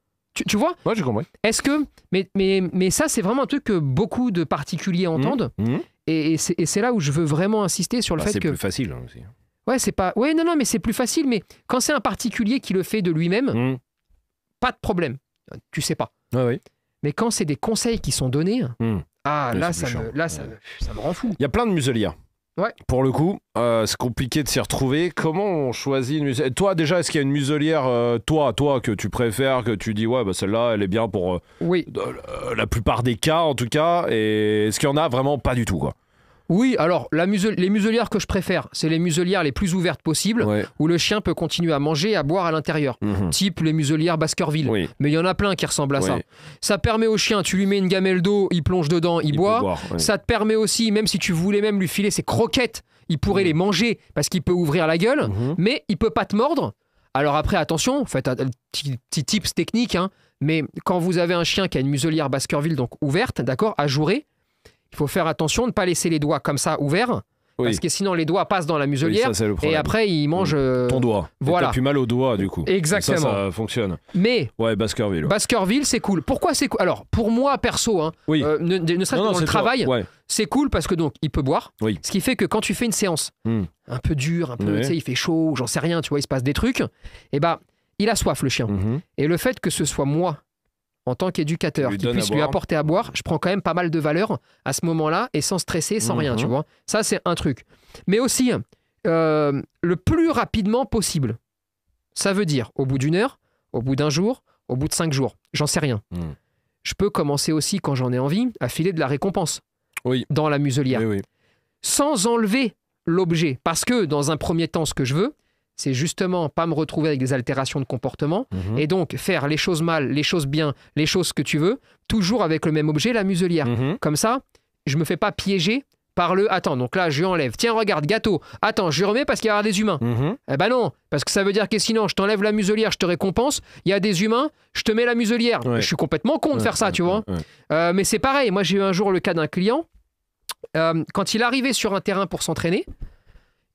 Tu, vois Ouais, j'ai compris. Est-ce que. Mais, mais, mais ça, c'est vraiment un truc que beaucoup de particuliers mmh. entendent. Mmh. Et, c'est là où je veux vraiment insister sur le bah, fait que. C'est plus facile hein, aussi. Ouais, c'est pas. Ouais, non, non, mais c'est plus facile. Mais quand c'est un particulier qui le fait de lui-même, mmh. pas de problème. Tu sais pas. oui. Mais quand c'est des conseils qui sont donnés, ah, là, ça, me, rend fou. Il y a plein de muselières. Ouais. Pour le coup, euh, c'est compliqué de s'y retrouver. Comment on choisit une muselière Toi, déjà, est-ce qu'il y a une muselière, euh, toi, toi, que tu préfères, que tu dis, ouais, bah, celle-là, elle est bien pour euh, oui. la plupart des cas, en tout cas Et est-ce qu'il y en a vraiment pas du tout, quoi oui, alors les muselières que je préfère, c'est les muselières les plus ouvertes possibles, où le chien peut continuer à manger et à boire à l'intérieur, mhm. type les muselières Baskerville. Mais il y en a plein qui ressemblent à ça. Ça permet au chien, tu lui mets une gamelle d'eau, il plonge dedans, il, boit. Ça te permet aussi, même si tu voulais même lui filer ses croquettes, il pourrait mhm. les manger parce qu'il peut ouvrir la gueule, mhm. mais il peut pas te mordre. Alors après, attention, faites un petit tips technique, hein. mais quand vous avez un chien qui a une muselière Baskerville donc ouverte, d'accord, à jouer, il faut faire attention de ne pas laisser les doigts comme ça ouverts. Parce que sinon les doigts passent dans la muselière et après il mange euh, ton doigt. Voilà. T'as plus mal au doigt du coup. Exactement. Ça, fonctionne. Mais ouais Baskerville. Baskerville c'est cool. Pourquoi c'est cool Alors pour moi perso, hein, euh, ne, serait-ce que dans le travail, c'est cool parce que donc il peut boire. Oui. Ce qui fait que quand tu fais une séance hmm. un peu dure, un peu, tu sais, il fait chaud, j'en sais rien, tu vois, il se passe des trucs. Et eh bah ben, il a soif le chien. Mm-hmm. Et le fait que ce soit moi en tant qu'éducateur, qui puisse lui apporter à boire, je prends quand même pas mal de valeur à ce moment-là et sans stresser, sans rien, tu mhm. vois. Ça, c'est un truc. Mais aussi, euh, le plus rapidement possible. Ça veut dire au bout d'une heure, au bout d'un jour, au bout de cinq jours. J'en sais rien. Hmm. Je peux commencer aussi, quand j'en ai envie, à filer de la récompense oui. dans la muselière. Sans enlever l'objet. Parce que, dans un premier temps, ce que je veux, c'est justement pas me retrouver avec des altérations de comportement mhm. et donc faire les choses mal, les choses bien, les choses que tu veux, toujours avec le même objet, la muselière. Mhm. Comme ça, je me fais pas piéger par le attends. Donc là, je lui enlève. Tiens, regarde, gâteau. Attends, je lui remets parce qu'il y aura des humains. Mhm. Eh ben non, parce que ça veut dire que sinon, je t'enlève la muselière, je te récompense. Il y a des humains, je te mets la muselière. Je suis complètement con de faire ça, tu vois. Euh, mais c'est pareil. Moi, j'ai eu un jour le cas d'un client. Euh, quand il arrivait sur un terrain pour s'entraîner,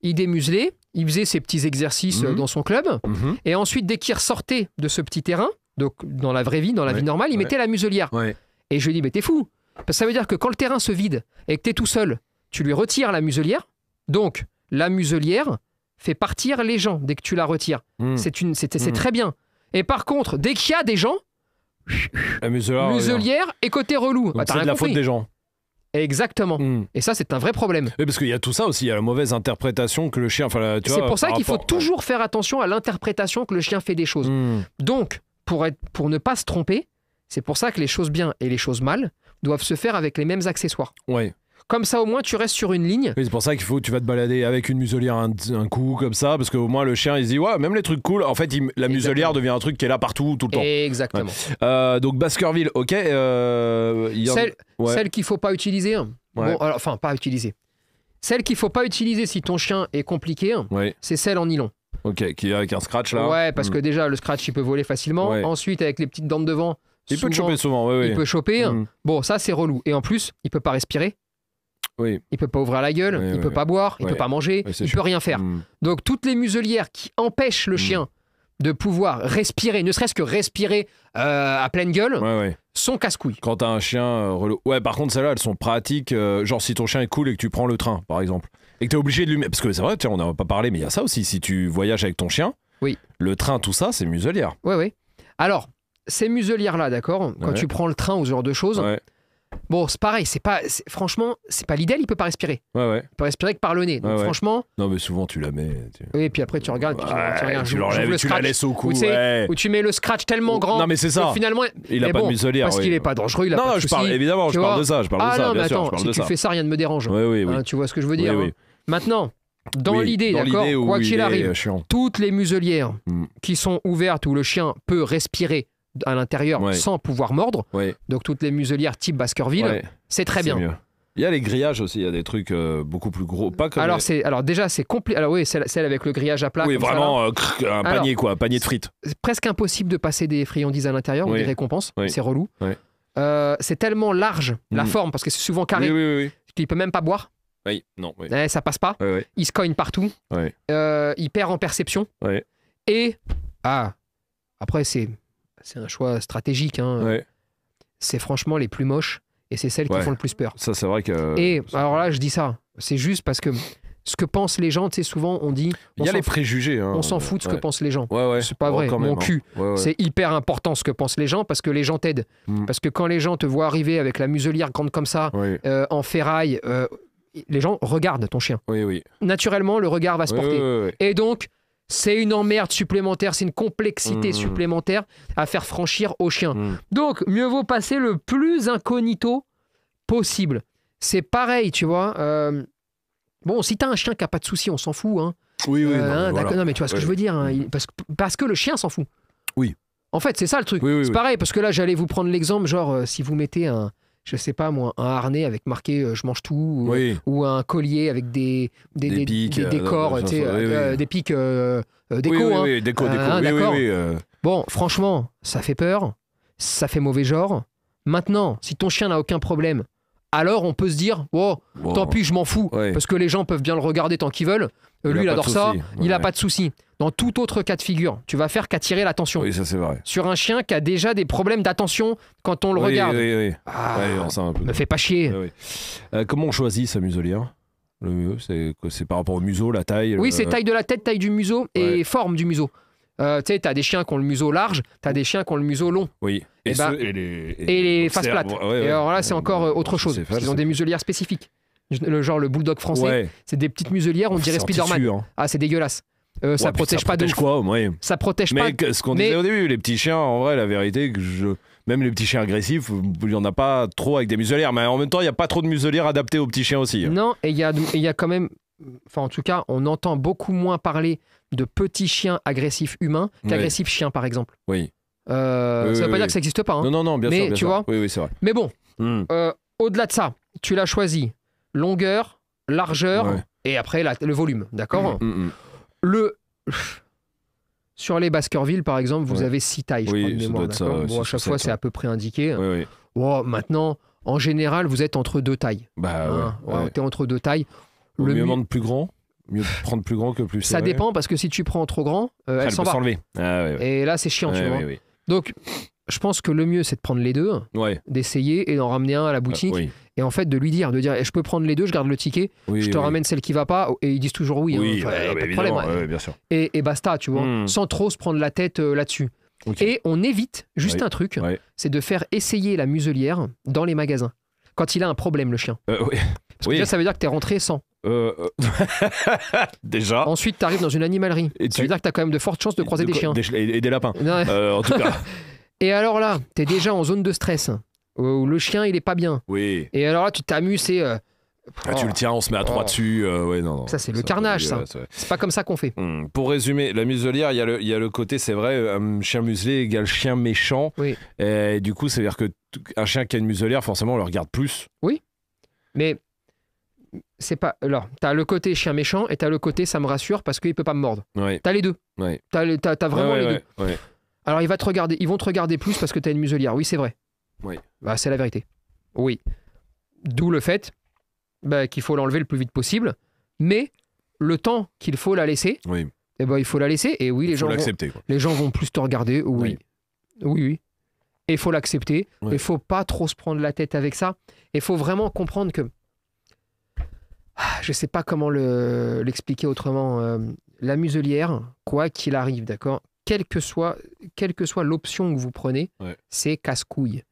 il démuselait il faisait ses petits exercices euh, mhm. dans son club. Mhm. Et ensuite, dès qu'il ressortait de ce petit terrain, donc dans la vraie vie, dans la vie normale, il mettait la muselière. Et je lui dis, mais t'es fou. Parce que ça veut dire que quand le terrain se vide et que t'es tout seul, tu lui retires la muselière. Donc, la muselière fait partir les gens dès que tu la retires. Hmm. C'est hmm. très bien. Et par contre, dès qu'il y a des gens, la muselière, et côté relou. Bah, c'est de la faute des gens. Exactement. Hmm. Et ça, c'est un vrai problème. parce qu'il y a tout ça aussi, il y a la mauvaise interprétation que le chien. c'est pour ça qu'il faut toujours faire attention à l'interprétation que le chien fait des choses. Hmm. Donc, pour, être, pour ne pas se tromper, c'est pour ça que les choses bien et les choses mal doivent se faire avec les mêmes accessoires. Ouais. Comme ça, au moins, tu restes sur une ligne. Oui, c'est pour ça qu'il faut tu vas te balader avec une muselière un, coup, comme ça, parce que au moins, le chien, il se dit, ouais, même les trucs cool, en fait, la muselière devient un truc qui est là partout, tout le temps. Exactement. Euh, donc, Baskerville, ok. Euh, celle, celle qu'il faut pas utiliser. Hein. enfin, pas utiliser. Celle qu'il faut pas utiliser si ton chien est compliqué, hein, c'est celle en nylon. Ok, qui avec un scratch là. Ouais, parce mm. que déjà, le scratch, il peut voler facilement. Ensuite, avec les petites dents devant. Il peut choper souvent, Il peut choper. Hein. Mm. Bon, ça, c'est relou. Et en plus, il peut pas respirer. Il Il peut pas ouvrir la gueule, il il peut pas boire, il peut pas manger, il ne peut rien faire. Hmm. Donc toutes les muselières qui empêchent le hmm. chien de pouvoir respirer, ne serait-ce que respirer euh, à pleine gueule, sont casse-couilles. Quand t'as un chien euh, Ouais, par contre, celles-là, elles sont pratiques. Euh, genre, si ton chien est cool et que tu prends le train, par exemple, et que es obligé de lui Parce que c'est vrai, tiens, on a pas parlé, mais il y a ça aussi. Si tu voyages avec ton chien, oui. le train, tout ça, c'est muselière. Oui, oui. Alors, ces muselières-là, d'accord Quand tu prends le train ou ce genre de choses, Bon, c'est pareil, c'est pas, franchement, c'est pas l'idéal, il peut pas respirer. Ouais, ouais. Il peut respirer que par le nez. Donc, franchement. Non, mais souvent, tu la mets. Oui, et puis après, tu regardes, tu, tu, le la laisses au cou. Ou tu, mets le scratch tellement grand. Non, mais c'est ça. finalement, il a pas de muselière. Parce qu'il est pas dangereux, il a non, pas de je parle, évidemment, je parle de ça. Je parle ah de ça, non, mais attends, si tu fais ça, rien ne me dérange. Hein, tu vois ce que je veux dire hein. Maintenant, dans l'idée, d'accord, quoi qu'il arrive, euh, toutes les muselières mm. qui sont ouvertes où le chien peut respirer à l'intérieur sans pouvoir mordre. Donc toutes les muselières type Baskerville, c'est très bien. Il y a les grillages aussi, il y a des trucs euh, beaucoup plus gros, pas Alors c'est déjà c'est compliqué. Alors oui, celle, celle, avec le grillage à plat. Oui, vraiment euh, un panier quoi, un panier de frites. C'est presque impossible de passer des friandises à l'intérieur des récompenses, c'est relou. Euh, c'est tellement large la mm. forme parce que c'est souvent carré qu'il peut même pas boire. Oui, non. Eh, ça passe pas. Il se cogne partout. il perd en perception. Et ah après c'est c'est un choix stratégique. Hein. C'est franchement les plus moches et c'est celles qui font le plus peur. Ça, c'est vrai que. Et alors là, je dis ça, c'est juste parce que ce que pensent les gens, tu sais, souvent on dit. Il y a les préjugés. Hein. On s'en fout de ce que pensent les gens. Ouais, ouais. C'est pas oh, vrai, mon hein. cul. C'est hyper important ce que pensent les gens parce que les gens t'aident. Mm. Parce que quand les gens te voient arriver avec la muselière grande comme ça, euh, en ferraille, euh, les gens regardent ton chien. Oui, oui. Naturellement, le regard va se porter. Et donc, c'est une emmerde supplémentaire, c'est une complexité mmh. supplémentaire à faire franchir au chien. Mmh. Donc, mieux vaut passer le plus incognito possible. C'est pareil, tu vois. Euh, bon, si t'as un chien qui a pas de soucis, on s'en fout. Hein. Oui, oui. Euh, hein, d'accord. non, mais tu vois ce que je veux dire. Hein, mmh. parce, que, parce que le chien s'en fout. Oui. En fait, c'est ça le truc. c'est pareil, parce que là, j'allais vous prendre l'exemple, genre, euh, si vous mettez un, je sais pas moi, un harnais avec marqué euh, je mange tout, ou, un collier avec des, des, des, pics, des, des euh, décors, euh, des pics déco. Bon, franchement, ça fait peur, ça fait mauvais genre. Maintenant, si ton chien n'a aucun problème, alors on peut se dire, oh, tant pis, je m'en fous, parce que les gens peuvent bien le regarder tant qu'ils veulent. Euh, lui, il, adore ça. Il n'a pas de souci. Dans tout autre cas de figure, tu vas faire qu'attirer l'attention. Sur un chien qui a déjà des problèmes d'attention quand on le regarde. Oui, oui, ah, Me fait pas chier. Euh, comment on choisit sa muselière Le c'est par rapport au museau, la taille. Oui, c'est taille de la tête, taille du museau et forme du museau. Euh, tu sais, t'as des chiens qui ont le museau large, t'as des chiens qui ont le museau long. Oui. Et, eh ben, les, faces plates. Et alors là, c'est encore autre chose. ils ont des muselières spécifiques le genre le bulldog français. C'est des petites muselières, on oh, dirait Spider-Man. Hein. Ah, c'est dégueulasse. Euh, ça, protège ça, protège pas de quoi, Ça protège pas. Mais ce qu'on disait au début, les petits chiens, en vrai, la vérité, que je... même les petits chiens agressifs, il y en a pas trop avec des muselières. Mais en même temps, il y a pas trop de muselières adaptées aux petits chiens aussi. Hein. Non, et il y a, y a quand même, enfin en tout cas, on entend beaucoup moins parler de petits chiens agressifs humains qu'agressifs chiens, par exemple. Oui. Euh, ça veut pas dire que ça n'existe pas. Hein. Non, non, non, bien sûr. Mais tu vois. Oui, oui, c'est vrai. Mais bon, hmm. euh, au-delà de ça, tu l'as choisi longueur, largeur et après le volume, d'accord mm, mm, mm. Le sur les Baskerville par exemple, vous avez six tailles. à chaque fois c'est à peu près indiqué. Hein. maintenant, en général, vous êtes entre deux tailles. Bah hein. ouais, entre deux tailles. le mieux de plus grand mieux prendre plus grand que plus Ça dépend parce que si tu prends trop grand, euh, elle s'en va. Ah, et là, c'est chiant, Donc, je pense que le mieux, c'est de prendre les deux, d'essayer et d'en ramener un à la boutique. Ah, et en fait, de lui dire, de dire, eh, je peux prendre les deux, je garde le ticket, je te ramène celle qui va pas, et ils disent toujours oui. Hein. oui hein, problème. bien sûr. Et, et, basta, tu vois, hmm. sans trop se prendre la tête euh, là-dessus. Et on évite juste un truc, c'est de faire essayer la muselière dans les magasins quand il a un problème, le chien. Euh, oui. Parce que ça veut dire que tu es rentré sans. Euh, déjà. Ensuite, tu arrives dans une animalerie. ça tu... veut dire que as quand même de fortes chances de croiser des chiens. et des lapins. en tout cas. et alors là, tu es déjà en zone de stress. Euh, le chien il est pas bien. Oui. Et alors là, tu t'amuses, et euh, ah, tu le tiens, on se met à trois oh. dessus. Euh, ouais, non, ça, c'est le carnage, ça. C'est pas comme ça qu'on fait. Hmm. Pour résumer, la muselière, il y, a le côté, c'est vrai, un chien muselé égale chien méchant. Oui. Et du coup, c'est à dire que un chien qui a une muselière, forcément, on le regarde plus. Oui. Mais c'est pas. Alors, t'as le côté chien méchant et t'as le côté ça me rassure parce qu'il peut pas me mordre. T'as les deux. T'as, vraiment les deux. Alors, il va te regarder... ils vont te regarder plus parce que t'as une muselière. Oui, c'est vrai. Bah, c'est la vérité. Oui. D'où le fait bah, qu'il faut l'enlever le plus vite possible, mais le temps qu'il faut la laisser, oui. Eh ben, il faut la laisser. Et oui, les, gens vont, les gens vont plus te regarder. Oui. Oui, oui. Et il faut l'accepter. Il ne faut pas trop se prendre la tête avec ça. il faut vraiment comprendre que. Ah, je ne sais pas comment l'expliquer autrement. Euh, la muselière, quoi qu'il arrive, d'accord quelle que soit que soit l'option que vous prenez, c'est casse-couille.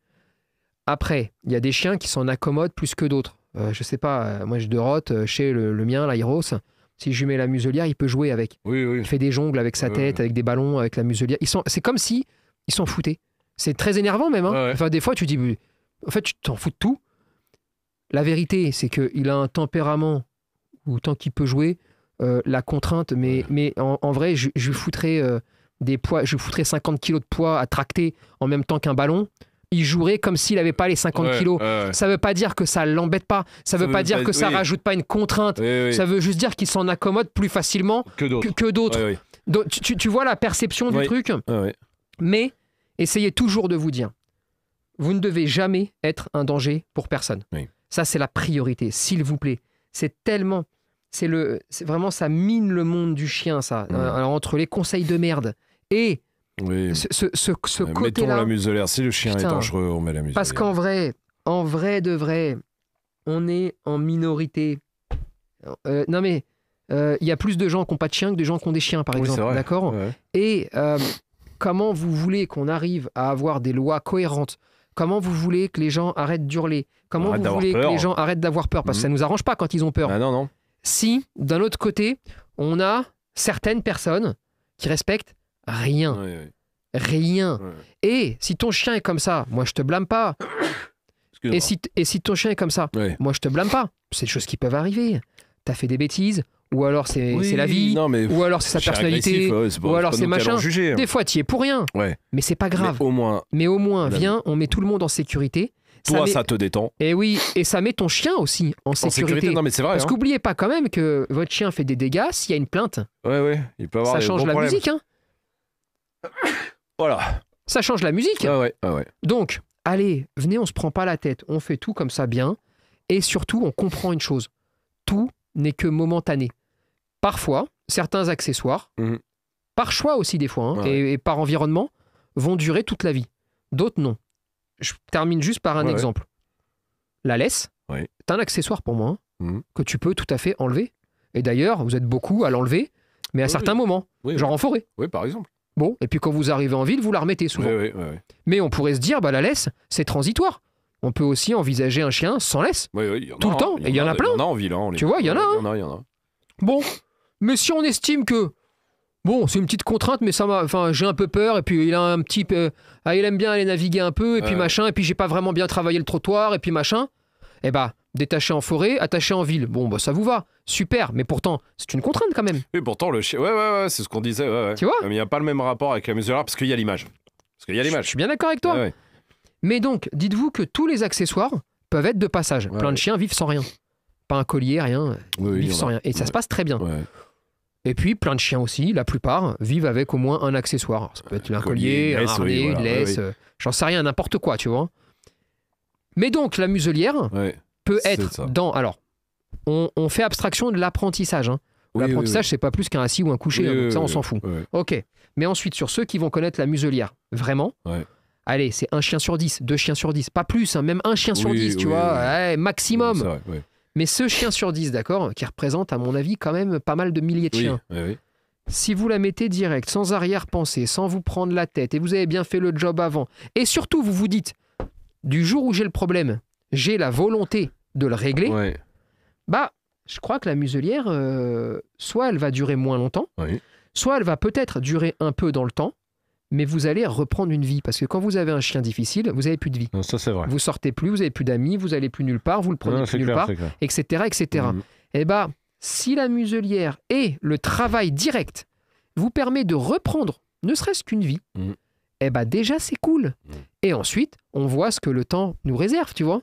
Après, il y a des chiens qui s'en accommodent plus que d'autres. Je euh, je sais pas, euh, moi je rotte euh, chez le, mien, l'Airos. Si je lui mets la muselière, il peut jouer avec. Il fait des jongles avec sa tête, avec des ballons, avec la muselière. C'est comme si ils s'en foutaient. C'est très énervant même. Hein. Enfin, des fois, tu dis, en fait, tu t'en fous de tout. La vérité, c'est qu'il a un tempérament où tant qu'il peut jouer, la contrainte, mais, mais en, vrai, je, lui des poids, je foutrais 50 kilos de poids à tracter en même temps qu'un ballon il jouerait comme s'il n'avait pas les 50 kilos. Ça Ça veut pas dire que ça l'embête pas. Ça, ne veut, pas dire que ça rajoute pas une contrainte. Ça veut juste dire qu'il s'en accommode plus facilement que d'autres. Tu, tu, vois la perception du truc. Mais essayez toujours de vous dire, vous ne devez jamais être un danger pour personne. Ça, c'est la priorité, s'il vous plaît. C'est tellement... C'est le, vraiment, ça mine le monde du chien, ça. entre les conseils de merde et oui. Ce, ce, ce l'air Si le chien est dangereux, on met la muselière. Parce qu'en vrai, en vrai de vrai, on est en minorité. Euh, non mais, euh, il y a plus de gens qui n'ont pas de chien que de gens qui ont des chiens, par exemple. D'accord Et euh, comment vous voulez qu'on arrive à avoir des lois cohérentes Comment vous voulez que les gens arrêtent d'hurler Comment vous voulez que les gens arrêtent d'avoir peur Parce que ça ne mhm. nous arrange pas quand ils ont peur. Bah si, d'un autre côté, on a certaines personnes qui respectent Rien. Rien. Et si ton chien est comme ça, moi je te blâme pas. Et si, et si, ton chien est comme ça, moi je te blâme pas. C'est des choses qui peuvent arriver. T'as fait des bêtises, ou alors c'est la vie, ou alors c'est sa personnalité, ou alors c'est machin. Hein. Des fois, tu es pour rien, ouais. mais c'est pas grave. Mais au moins, mais au moins viens, on met tout le monde en sécurité. Toi, ça, ça te détend. Et eh oui, et ça met ton chien aussi en, sécurité. mais c'est vrai. Parce hein. qu'oubliez pas quand même que votre chien fait des dégâts s'il y a une plainte. Ouais, ouais, il peut avoir Ça change la musique, hein voilà. Ça change la musique. Ah ah Donc, allez, venez, on se prend pas la tête. On fait tout comme ça bien. Et surtout, on comprend une chose. Tout n'est que momentané. Parfois, certains accessoires, mhm. par choix aussi des fois, hein, ah et, par environnement, vont durer toute la vie. D'autres non. Je termine juste par un exemple. La laisse, c'est un accessoire pour moi hein, mhm. que tu peux tout à fait enlever. Et d'ailleurs, vous êtes beaucoup à l'enlever, mais à certains moments, genre en forêt. Oui, par exemple. Bon, et puis quand vous arrivez en ville, vous la remettez souvent. Mais on pourrait se dire, bah, la laisse, c'est transitoire. On peut aussi envisager un chien sans laisse. tout le temps. Il y, en a, plein. en ville. Hein, tu vois, hein. il y en a. Bon, mais si on estime que Bon, c'est une petite contrainte, mais ça m'a. Enfin, j'ai un peu peur. Et puis, il a un petit. ah, il aime bien aller naviguer un peu, et puis machin, et puis j'ai pas vraiment bien travaillé le trottoir, et puis machin. Eh bah, détaché en forêt, attaché en ville. Bon, bah, ça vous va, super, mais pourtant, c'est une contrainte quand même. et pourtant, le chien. Ouais, ouais, ouais, c'est ce qu'on disait. Tu vois Mais il n'y a pas le même rapport avec la muselière parce qu'il y a l'image. Parce qu'il y a l'image. Je suis bien d'accord avec toi. Mais donc, dites-vous que tous les accessoires peuvent être de passage. Plein de chiens vivent sans rien. Pas un collier, rien. vivent sans rien. Et ça se passe très bien. Et puis, plein de chiens aussi, la plupart, vivent avec au moins un accessoire. ça peut être un collier, un harnais, une laisse, euh, j'en sais rien, n'importe quoi, tu vois. Mais donc, la muselière, peut être dans. Alors, on, fait abstraction de l'apprentissage. Hein. l'apprentissage, c'est pas plus qu'un assis ou un coucher. Hein, ça, on s'en fout. Ok. Mais ensuite, sur ceux qui vont connaître la muselière, vraiment. Allez, c'est un chien sur dix, deux chiens sur dix, pas plus, hein, même un chien sur dix, tu vois, maximum. Mais ce chien sur dix, d'accord, qui représente, à mon avis, quand même pas mal de milliers de chiens. Si vous la mettez direct, sans arrière-pensée, sans vous prendre la tête, et vous avez bien fait le job avant, et surtout, vous vous dites, du jour où j'ai le problème, j'ai la volonté de le régler, bah, je crois que la muselière, euh, soit elle va durer moins longtemps, soit elle va peut-être durer un peu dans le temps, mais vous allez reprendre une vie. Parce que quand vous avez un chien difficile, vous n'avez plus de vie. ça, c'est vrai. Vous sortez plus, vous n'avez plus d'amis, vous n'allez plus nulle part, vous le prenez plus nulle part, etc. etc. Et mhm. eh bah, si la muselière et le travail direct vous permet de reprendre ne serait-ce qu'une vie, mhm. eh bah déjà c'est cool. Mhm. Et ensuite, on voit ce que le temps nous réserve, tu vois.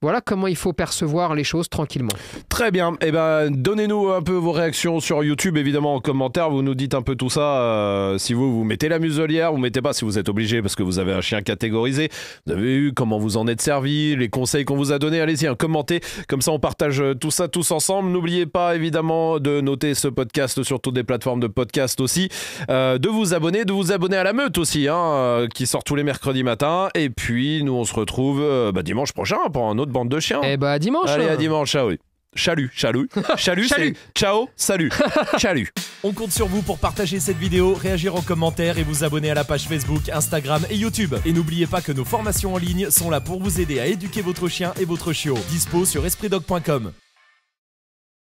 Voilà comment il faut percevoir les choses tranquillement. Très bien. Eh ben, donnez-nous un peu vos réactions sur YouTube, évidemment, en commentaire. Vous nous dites un peu tout ça. Euh, si vous, vous mettez la muselière, vous mettez pas si vous êtes obligé parce que vous avez un chien catégorisé. Vous avez eu comment vous en êtes servi, les conseils qu'on vous a donnés. Allez-y, hein, commentez. Comme ça, on partage euh, tout ça tous ensemble. N'oubliez pas, évidemment, de noter ce podcast sur toutes les plateformes de podcast aussi. Euh, de vous abonner, de vous abonner à la meute aussi, hein, qui sort tous les mercredis matin. Et puis, nous, on se retrouve bah, dimanche prochain pour un autre bande de chiens. Eh bah, à dimanche. Allez, à hein. dimanche, ciao. Ah chalut, chalut, chalut, chalut. ciao, salut, chalut. On compte sur vous pour partager cette vidéo, réagir en commentaire et vous abonner à la page Facebook, Instagram et YouTube. Et n'oubliez pas que nos formations en ligne sont là pour vous aider à éduquer votre chien et votre chiot. Dispo sur espritdog.com.